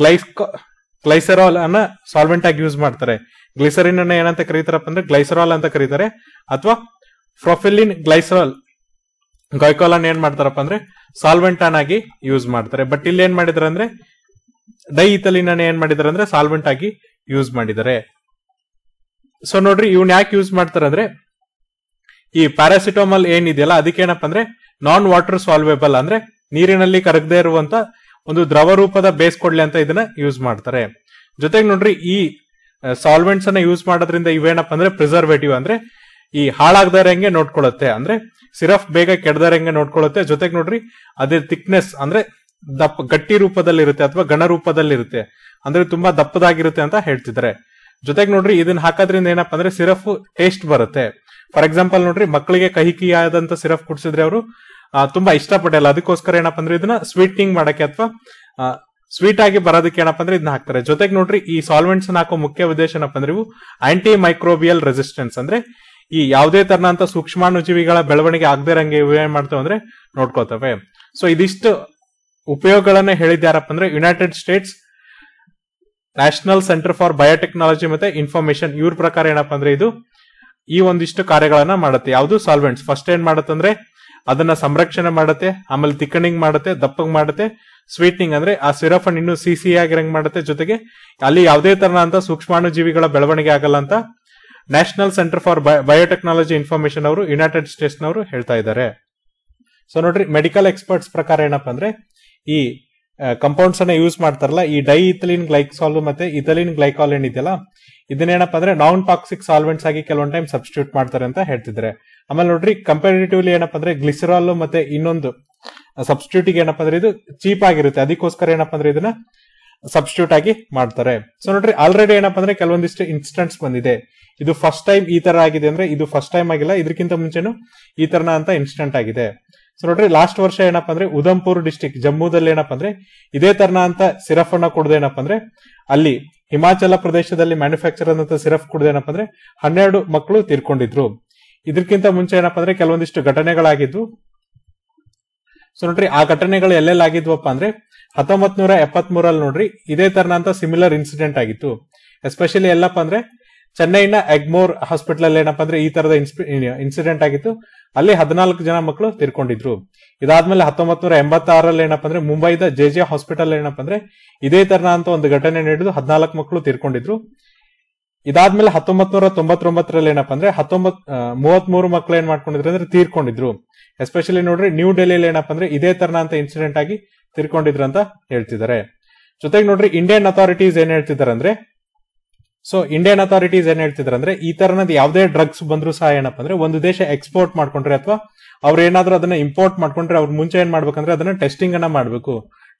ಗ್ಲೈಸ್ಕೋ ಗ್ಲೈಸರಾಲ್ ಅನ್ನ ಸಾಲ್ವೆಂಟ್ ಆಗಿ ಯೂಸ್ ಮಾಡ್ತಾರೆ ಗ್ಲಿಸರಿನ್ ಅನ್ನ ಏನಂತ ಕರೀತಾರಪ್ಪ ಅಂದ್ರೆ ಗ್ಲೈಸರಾಲ್ ಅಂತ ಕರೀತಾರೆ ಅಥವಾ ಪ್ರೊಫಿಲಿನ್ ಗ್ಲೈಸರಾಲ್ ಗೈಕೋಲನ್ ಏನ್ ಮಾಡ್ತಾರಪ್ಪ ಅಂದ್ರೆ ಸಾಲ್ವೆಂಟ್ ಆಗಿ ಯೂಸ್ ಮಾಡ್ತಾರೆ ಬಟ್ ಇಲ್ಲಿ ಏನ್ ಮಾಡಿದಾರೆ ಅಂದ್ರೆ ಡೈ ಇತಲಿನ ಏನ್ ಮಾಡಿದಾರೆ ಅಂದ್ರೆ ಸಾಲ್ವೆಂಟ್ ಆಗಿ ಯೂಸ್ ಮಾಡಿದ್ದಾರೆ ಸೊ ನೋಡ್ರಿ ಇವ್ನ ಯಾಕೆ ಯೂಸ್ ಮಾಡ್ತಾರೆ ಅಂದ್ರೆ ಈ ಪ್ಯಾರಾಸಿಟೋಮಲ್ ಏನಿದೆಯಲ್ಲ ಅದಕ್ಕೇನಪ್ಪ ಅಂದ್ರೆ ನಾನ್ ವಾಟರ್ ಸಾಲ್ವೇಬಲ್ ಅಂದ್ರೆ ನೀರಿನಲ್ಲಿ ಕರಗದೇ ಇರುವಂತ ಒಂದು ದ್ರವ ರೂಪದ ಬೇಸ್ ಕೊಡ್ಲಿ ಅಂತ ಇದನ್ನ ಯೂಸ್ ಮಾಡ್ತಾರೆ ಜೊತೆಗೆ ನೋಡ್ರಿ ಈ ಸಾಲ್ವೆಂಟ್ಸ್ ಅನ್ನ ಯೂಸ್ ಮಾಡೋದ್ರಿಂದ ಇವೇನಪ್ಪ ಅಂದ್ರೆ ಪ್ರಿಸರ್ವೇಟಿವ್ ಅಂದ್ರೆ ಈ ಹಾಳಾಗ್ದಾರಂಗೆ ನೋಡ್ಕೊಳತ್ತೆ ಅಂದ್ರೆ ಸಿರಫ್ ಬೇಗ ಕೆಡ್ದಾರಂಗೆ ನೋಡ್ಕೊಳತ್ತೆ ಜೊತೆಗೆ ನೋಡ್ರಿ ಅದೇ ತಿಕ್ನೆಸ್ ಅಂದ್ರೆ ದಪ್ಪ ಗಟ್ಟಿ ರೂಪದಲ್ಲಿರುತ್ತೆ ಅಥವಾ ಗಣ ರೂಪದಲ್ಲಿರುತ್ತೆ ಅಂದ್ರೆ ತುಂಬಾ ದಪ್ಪದಾಗಿರುತ್ತೆ ಅಂತ ಹೇಳ್ತಿದ್ದಾರೆ ಜೊತೆಗೆ ನೋಡ್ರಿ ಇದನ್ನ ಹಾಕೋದ್ರಿಂದ ಏನಪ್ಪಾ ಅಂದ್ರೆ ಸಿರಫ್ ಟೇಸ್ಟ್ ಬರುತ್ತೆ ಫಾರ್ ಎಕ್ಸಾಂಪಲ್ ನೋಡ್ರಿ ಮಕ್ಕಳಿಗೆ ಕಹಿ ಕಹಿಯಾದಂತ ಸಿರಫ್ ಕುಡಿಸಿದ್ರೆ ಅವರು ತುಂಬಾ ಪಡೆಯಲ್ಲ ಅದಕ್ಕೋಸ್ಕರ ಏನಪ್ಪ ಅಂದ್ರೆ ಇದನ್ನ ಸ್ವೀಟ್ನಿಂಗ್ ಮಾಡಕ್ಕೆ ಅಥವಾ ಸ್ವೀಟ್ ಆಗಿ ಬರೋದಕ್ಕೆ ಏನಪ್ಪಾ ಅಂದ್ರೆ ಇದನ್ನ ಹಾಕ್ತಾರೆ ಜೊತೆಗೆ ನೋಡ್ರಿ ಈ ಸಾಲ್ವೆಂಟ್ಸ್ ಹಾಕೋ ಮುಖ್ಯ ಉದ್ದೇಶ ಏನಪ್ಪ ಅಂದ್ರೆ ಇವು ಆಂಟಿ ಮೈಕ್ರೋಬಿಯಲ್ ರೆಸಿಸ್ಟೆನ್ಸ್ ಅಂದ್ರೆ ಈ ಯಾವುದೇ ತರನಂತ ಸೂಕ್ಷ್ಮಾಣುಜೀವಿಗಳ ಬೆಳವಣಿಗೆ ಆಗದೆ ಇರಂಗೆ ಇವು ಏನ್ ಮಾಡ್ತವೆ ಅಂದ್ರೆ ನೋಡ್ಕೋತವೆ ಸೊ ಇದಿಷ್ಟು ಉಪಯೋಗಗಳನ್ನ ಹೇಳಿದ್ಯಾರಪ್ಪ ಅಂದ್ರೆ United States National Center for Biotechnology ಮತ್ತೆ ಇನ್ಫಾರ್ಮೇಶನ್ ಇವ್ರ ಪ್ರಕಾರ ಏನಪ್ಪಾ ಅಂದ್ರೆ ಇದು ಈ ಒಂದಿಷ್ಟು ಕಾರ್ಯಗಳನ್ನ ಮಾಡುತ್ತೆ ಯಾವುದು ಸಾಲ್ವೆಂಟ್ಸ್ ಫಸ್ಟ್ ಏನ್ ಅಂದ್ರೆ ಅದನ್ನ ಸಂರಕ್ಷಣೆ ಮಾಡುತ್ತೆ ಆಮೇಲೆ ತಿಕ್ಕಣಿಂಗ್ ಮಾಡುತ್ತೆ ದಪ್ಪಗ್ ಮಾಡುತ್ತೆ ಸ್ವೀಟ್ನಿಂಗ್ ಅಂದ್ರೆ ಆ ಸಿರಫ್ ಅನ್ನು ಸಿ ಸಿ ಆಗಿರಂಗ್ ಮಾಡುತ್ತೆ ಜೊತೆಗೆ ಅಲ್ಲಿ ಯಾವುದೇ ತರನಂತ ಸೂಕ್ಷ್ಮಾಣುಜೀವಿಗಳ ಬೆಳವಣಿಗೆ ಆಗಲ್ಲ ಅಂತ National Center for Biotechnology Information ಅವರು ಯುನೈಟೆಡ್ ಸ್ಟೇಟ್ಸ್ ನವರು ಹೇಳ್ತಾ ಇದ್ದಾರೆ ಸೊ ನೋಡ್ರಿ ಮೆಡಿಕಲ್ ಎಕ್ಸ್ಪರ್ಟ್ಸ್ ಪ್ರಕಾರ ಏನಪ್ಪ ಅಂದ್ರೆ ಈ ಕಂಪೌಂಡ್ಸ್ ಅನ್ನ ಯೂಸ್ ಮಾಡ್ತಾರಲ್ಲ ಈ ಡೈ ಇಥಲಿನ್ ಗ್ಲೈಕ್ಸಾಲ್ ಮತ್ತೆ ಇಥಲಿನ್ ಗ್ಲೈಕಾಲ್ ಏನಿದೆಯಲ್ಲ ಇದನ್ನೇನಪ್ಪ ಅಂದ್ರೆ ನಾನ್ ಟಾಕ್ಸಿಕ್ ಸಾಲ್ವೆಂಟ್ಸ್ ಆಗಿ ಕೆಲವೊಂದ್ ಟೈಮ್ ಸಬ್ಸ್ಟಿಟ್ಯೂಟ್ ಮಾಡ್ತಾರೆ ಅಂತ ಹೇಳ್ತಿದ್ರೆ ಆಮೇಲೆ ನೋಡ್ರಿ ಕಂಪೇರಿಟಿವ್ಲಿ ಏನಪ್ಪ ಅಂದ್ರೆ ಗ್ಲಿಸರಾಲ್ ಮತ್ತೆ ಇನ್ನೊಂದು ಸಬ್ಸ್ಟಿಟ್ಯೂಟ್ ಏನಪ್ಪ ಅಂದ್ರೆ ಇದು ಚೀಪ್ ಆಗಿರುತ್ತೆ ಅದಕ್ಕೋಸ್ಕರ ಏನಪ್ಪ ಅಂದ್ರೆ ಇದನ್ನ ಸಬ್ಸ್ಟಿಟ್ಯೂಟ್ ಆಗಿ ಮಾಡ್ತಾರೆ ಸೊ ನೋಡ್ರಿ ಆಲ್ರೆಡಿ ಏನಪ್ಪ ಅಂದ್ರೆ ಕೆಲವೊಂದಿಷ್ಟು ಇನ್ಸ್ಟೆಂಟ್ಸ್ ಬಂದಿದೆ ಇದು ಫಸ್ಟ್ ಟೈಮ್ ಈ ತರ ಆಗಿದೆ ಅಂದ್ರೆ ಇದು ಫಸ್ಟ್ ಟೈಮ್ ಆಗಿಲ್ಲ ಇದಕ್ಕಿಂತ ಮುಂಚೆನು ಈ ತರನ ಅಂತ ಇನ್ಸಿಡೆಂಟ್ ಆಗಿದೆ ಸೊ ನೋಡ್ರಿ ಲಾಸ್ಟ್ ವರ್ಷ ಏನಪ್ಪಾ ಅಂದ್ರೆ ಉಧಂಪುರ್ ಡಿಸ್ಟಿಕ್ ಜಮ್ಮುದಲ್ಲಿ ಏನಪ್ಪಾ ಅಂದ್ರೆ ಇದೇ ತರನ ಅಂತ ಸಿರಫ್ ಅನ್ನ ಕೊಡದೆ ಏನಪ್ಪಾ ಅಂದ್ರೆ ಅಲ್ಲಿ ಹಿಮಾಚಲ ಪ್ರದೇಶದಲ್ಲಿ ಮ್ಯಾನುಫ್ಯಾಕ್ಚರ್ ಅಂತ ಸಿರಫ್ ಕುಡ್ದು ಏನಪ್ಪಾ ಅಂದ್ರೆ ಹನ್ನೆರಡು ಮಕ್ಕಳು ತೀರ್ಕೊಂಡಿದ್ರು ಇದಕ್ಕಿಂತ ಮುಂಚೆ ಏನಪ್ಪಾ ಅಂದ್ರೆ ಕೆಲವೊಂದಿಷ್ಟು ಘಟನೆಗಳಾಗಿದ್ವು ಸೊ ನೋಡ್ರಿ ಆ ಘಟನೆಗಳು ಎಲ್ಲೆಲ್ಲಾಗಿದ್ವಪ್ಪ ಅಂದ್ರೆ ಹತ್ತೊಂಬತ್ ನೂರ ಎಪ್ಪತ್ ಮೂರಲ್ಲಿ ನೋಡ್ರಿ ಇದೇ ತರನ ಅಂತ ಸಿಮಿಲರ್ ಇನ್ಸಿಡೆಂಟ್ ಆಗಿತ್ತು ಎಸ್ಪೆಷಲಿ ಎಲ್ಲಪ್ಪ ಅಂದ್ರೆ ಚೆನ್ನೈನ ಎಗ್ಮೋರ್ ಹಾಸ್ಪಿಟಲ್ ಅಲ್ಲಿ ಏನಪ್ಪಾ ಅಂದ್ರೆ ಈ ತರದ ಇನ್ಸಿಡೆಂಟ್ ಆಗಿತ್ತು ಅಲ್ಲಿ ಹದಿನಾಲ್ಕು ಜನ ಮಕ್ಕಳು ತೀರ್ಕೊಂಡಿದ್ರು ಇದಾದ್ಮೇಲೆ ಹತ್ತೊಂಬತ್ ನೂರ ಎಂಬತ್ತಾರಲ್ಲಿ ಏನಪ್ಪಾ ಅಂದ್ರೆ ಮುಂಬೈದ ಜೆ ಜೆ ಹಾಸ್ಪಿಟಲ್ ಏನಪ್ಪಾ ಅಂದ್ರೆ ಇದೇ ತರನ ಅಂತ ಒಂದು ಘಟನೆ ನಡೆದು ಹದಿನಾಲ್ಕು ಮಕ್ಕಳು ತೀರ್ಕೊಂಡಿದ್ರು ಇದಾದ್ಮೇಲೆ ಹತ್ತೊಂಬತ್ ನೂರ ತೊಂಬತ್ತೊಂಬತ್ತರಲ್ಲಿ ಏನಪ್ಪಾ ಅಂದ್ರೆ ಹತ್ತೊಂಬತ್ ಮೂವತ್ ಮೂರು ಮಕ್ಕಳು ಏನ್ ಮಾಡ್ಕೊಂಡಿದ್ರು ಅಂದ್ರೆ ತೀರ್ಕೊಂಡಿದ್ರು ಎಸ್ಪೆಷಲಿ ನೋಡ್ರಿ ನ್ಯೂ ಡೆಲ್ಲಿ ಏನಪ್ಪಾ ಅಂದ್ರೆ ಇದೇ ತರನ ಅಂತ ಇನ್ಸಿಡೆಂಟ್ ಆಗಿ ತೀರ್ಕೊಂಡಿದ್ರು ಅಂತ ಹೇಳ್ತಿದ್ದಾರೆ ಜೊತೆಗೆ ನೋಡ್ರಿ ಇಂಡಿಯನ್ ಅಥಾರಿಟೀಸ್ ಏನ್ ಹೇಳ್ತಿದ್ದಾರೆ ಅಂದ್ರೆ ಸೊ ಇಂಡಿಯನ್ ಅಥಾರಿಟೀಸ್ ಏನ್ ಅಂದ್ರೆ ಈ ತರನದ್ ಯಾವ್ದೇ ಡ್ರಗ್ಸ್ ಬಂದ್ರು ಸಹ ಏನಪ್ಪ ಅಂದ್ರೆ ಒಂದು ದೇಶ ಎಕ್ಸ್ಪೋರ್ಟ್ ಮಾಡ್ಕೊಂಡ್ರೆ ಅಥವಾ ಅವ್ರ ಏನಾದ್ರು ಅದನ್ನ ಇಂಪೋರ್ಟ್ ಮಾಡ್ಕೊಂಡ್ರೆ ಅವ್ರ ಮುಂಚೆ ಏನ್ ಮಾಡ್ಬೇಕಂದ್ರೆ ಅದನ್ನ ಟೆಸ್ಟಿಂಗ್ ಅನ್ನ ಮಾಡ್ಬೇಕು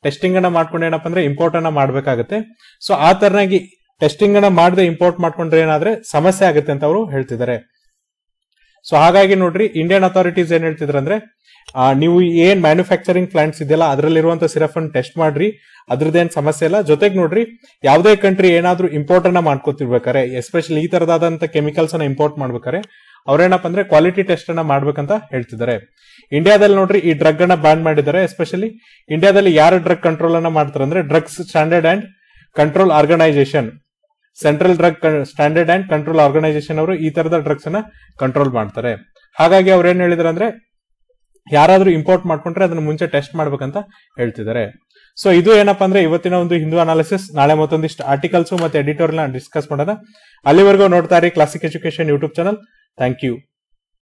ಟೆಸ್ಟಿಂಗ್ ಅನ್ನ ಮಾಡ್ಕೊಂಡು ಏನಪ್ಪ ಅಂದ್ರೆ ಇಂಪೋರ್ಟ್ ಅನ್ನ ಮಾಡ್ಬೇಕಾಗತ್ತೆ ಸೊ ಆ ತರನಾಗಿ ಟೆಸ್ಟಿಂಗ್ ಅನ್ನ ಮಾಡದೆ ಇಂಪೋರ್ಟ್ ಮಾಡ್ಕೊಂಡ್ರೆ ಏನಾದ್ರೆ ಸಮಸ್ಯೆ ಆಗುತ್ತೆ ಅಂತ ಅವರು ಹೇಳ್ತಿದ್ದಾರೆ ಸೊ ಹಾಗಾಗಿ ನೋಡ್ರಿ ಇಂಡಿಯನ್ ಅಥಾರಿಟೀಸ್ ಏನ್ ಅಂದ್ರೆ ನೀವು ಏನ್ ಮ್ಯಾನುಫ್ಯಾಕ್ಚರಿಂಗ್ ಪ್ಲಾಂಟ್ಸ್ ಇದೆಯಲ್ಲ ಅದ್ರಲ್ಲಿರುವಂತ ಸಿರಫ್ ಅನ್ನು ಟೆಸ್ಟ್ ಮಾಡ್ರಿ ಅದ್ರದ್ದೇನ್ ಸಮಸ್ಯೆ ಇಲ್ಲ ಜೊತೆಗೆ ನೋಡ್ರಿ ಯಾವುದೇ ಕಂಟ್ರಿ ಏನಾದ್ರೂ ಇಂಪೋರ್ಟ್ ಅನ್ನ ಮಾಡ್ಕೊತಿರ್ಬೇಕಾರೆ ಎಸ್ಪೆಷಲಿ ಈ ತರದಾದಂತ ಕೆಮಿಕಲ್ಸ್ ಅನ್ನ ಇಂಪೋರ್ಟ್ ಮಾಡ್ಬೇಕಾರೆ ಅವ್ರೇನಪ್ಪ ಅಂದ್ರೆ ಕ್ವಾಲಿಟಿ ಟೆಸ್ಟ್ ಅನ್ನ ಮಾಡ್ಬೇಕಂತ ಹೇಳ್ತಿದ್ದಾರೆ ಇಂಡಿಯಾದಲ್ಲಿ ನೋಡ್ರಿ ಈ ಡ್ರಗ್ ಅನ್ನ ಬ್ಯಾನ್ ಮಾಡಿದ್ದಾರೆ ಎಸ್ಪೆಷಲಿ ಇಂಡಿಯಾದಲ್ಲಿ ಯಾರು ಡ್ರಗ್ ಕಂಟ್ರೋಲ್ ಅನ್ನ ಮಾಡ್ತಾರೆ ಅಂದ್ರೆ drugs standard and control organisation central drug standard and control organisation ಅವರು ಈ ತರದ ಡ್ರಗ್ಸ್ ಅನ್ನ ಕಂಟ್ರೋಲ್ ಮಾಡ್ತಾರೆ ಹಾಗಾಗಿ ಅವ್ರು ಏನ್ ಹೇಳಿದ್ರು ಅಂದ್ರೆ ಯಾರಾದ್ರೂ ಇಂಪೋರ್ಟ್ ಮಾಡ್ಕೊಂಡ್ರೆ ಅದನ್ನ ಮುಂಚೆ ಟೆಸ್ಟ್ ಮಾಡ್ಬೇಕಂತ ಹೇಳ್ತಿದ್ದಾರೆ ಸೊ ಇದು ಏನಪ್ಪಾ ಅಂದ್ರೆ ಇವತ್ತಿನ ಒಂದು ಹಿಂದೂ ಅನಾಲಿಸಿಸ್ ನಾಳೆ ಮತ್ತೊಂದಿಷ್ಟು ಆರ್ಟಿಕಲ್ಸ್ ಮತ್ತೆ ಎಡಿಟೋರಿಯಲ್ ಡಿಸ್ಕಸ್ ಮಾಡೋದ ಅಲ್ಲಿವರೆಗೂ ನೋಡ್ತಾ ಇರಿ classic education YouTube channel thank you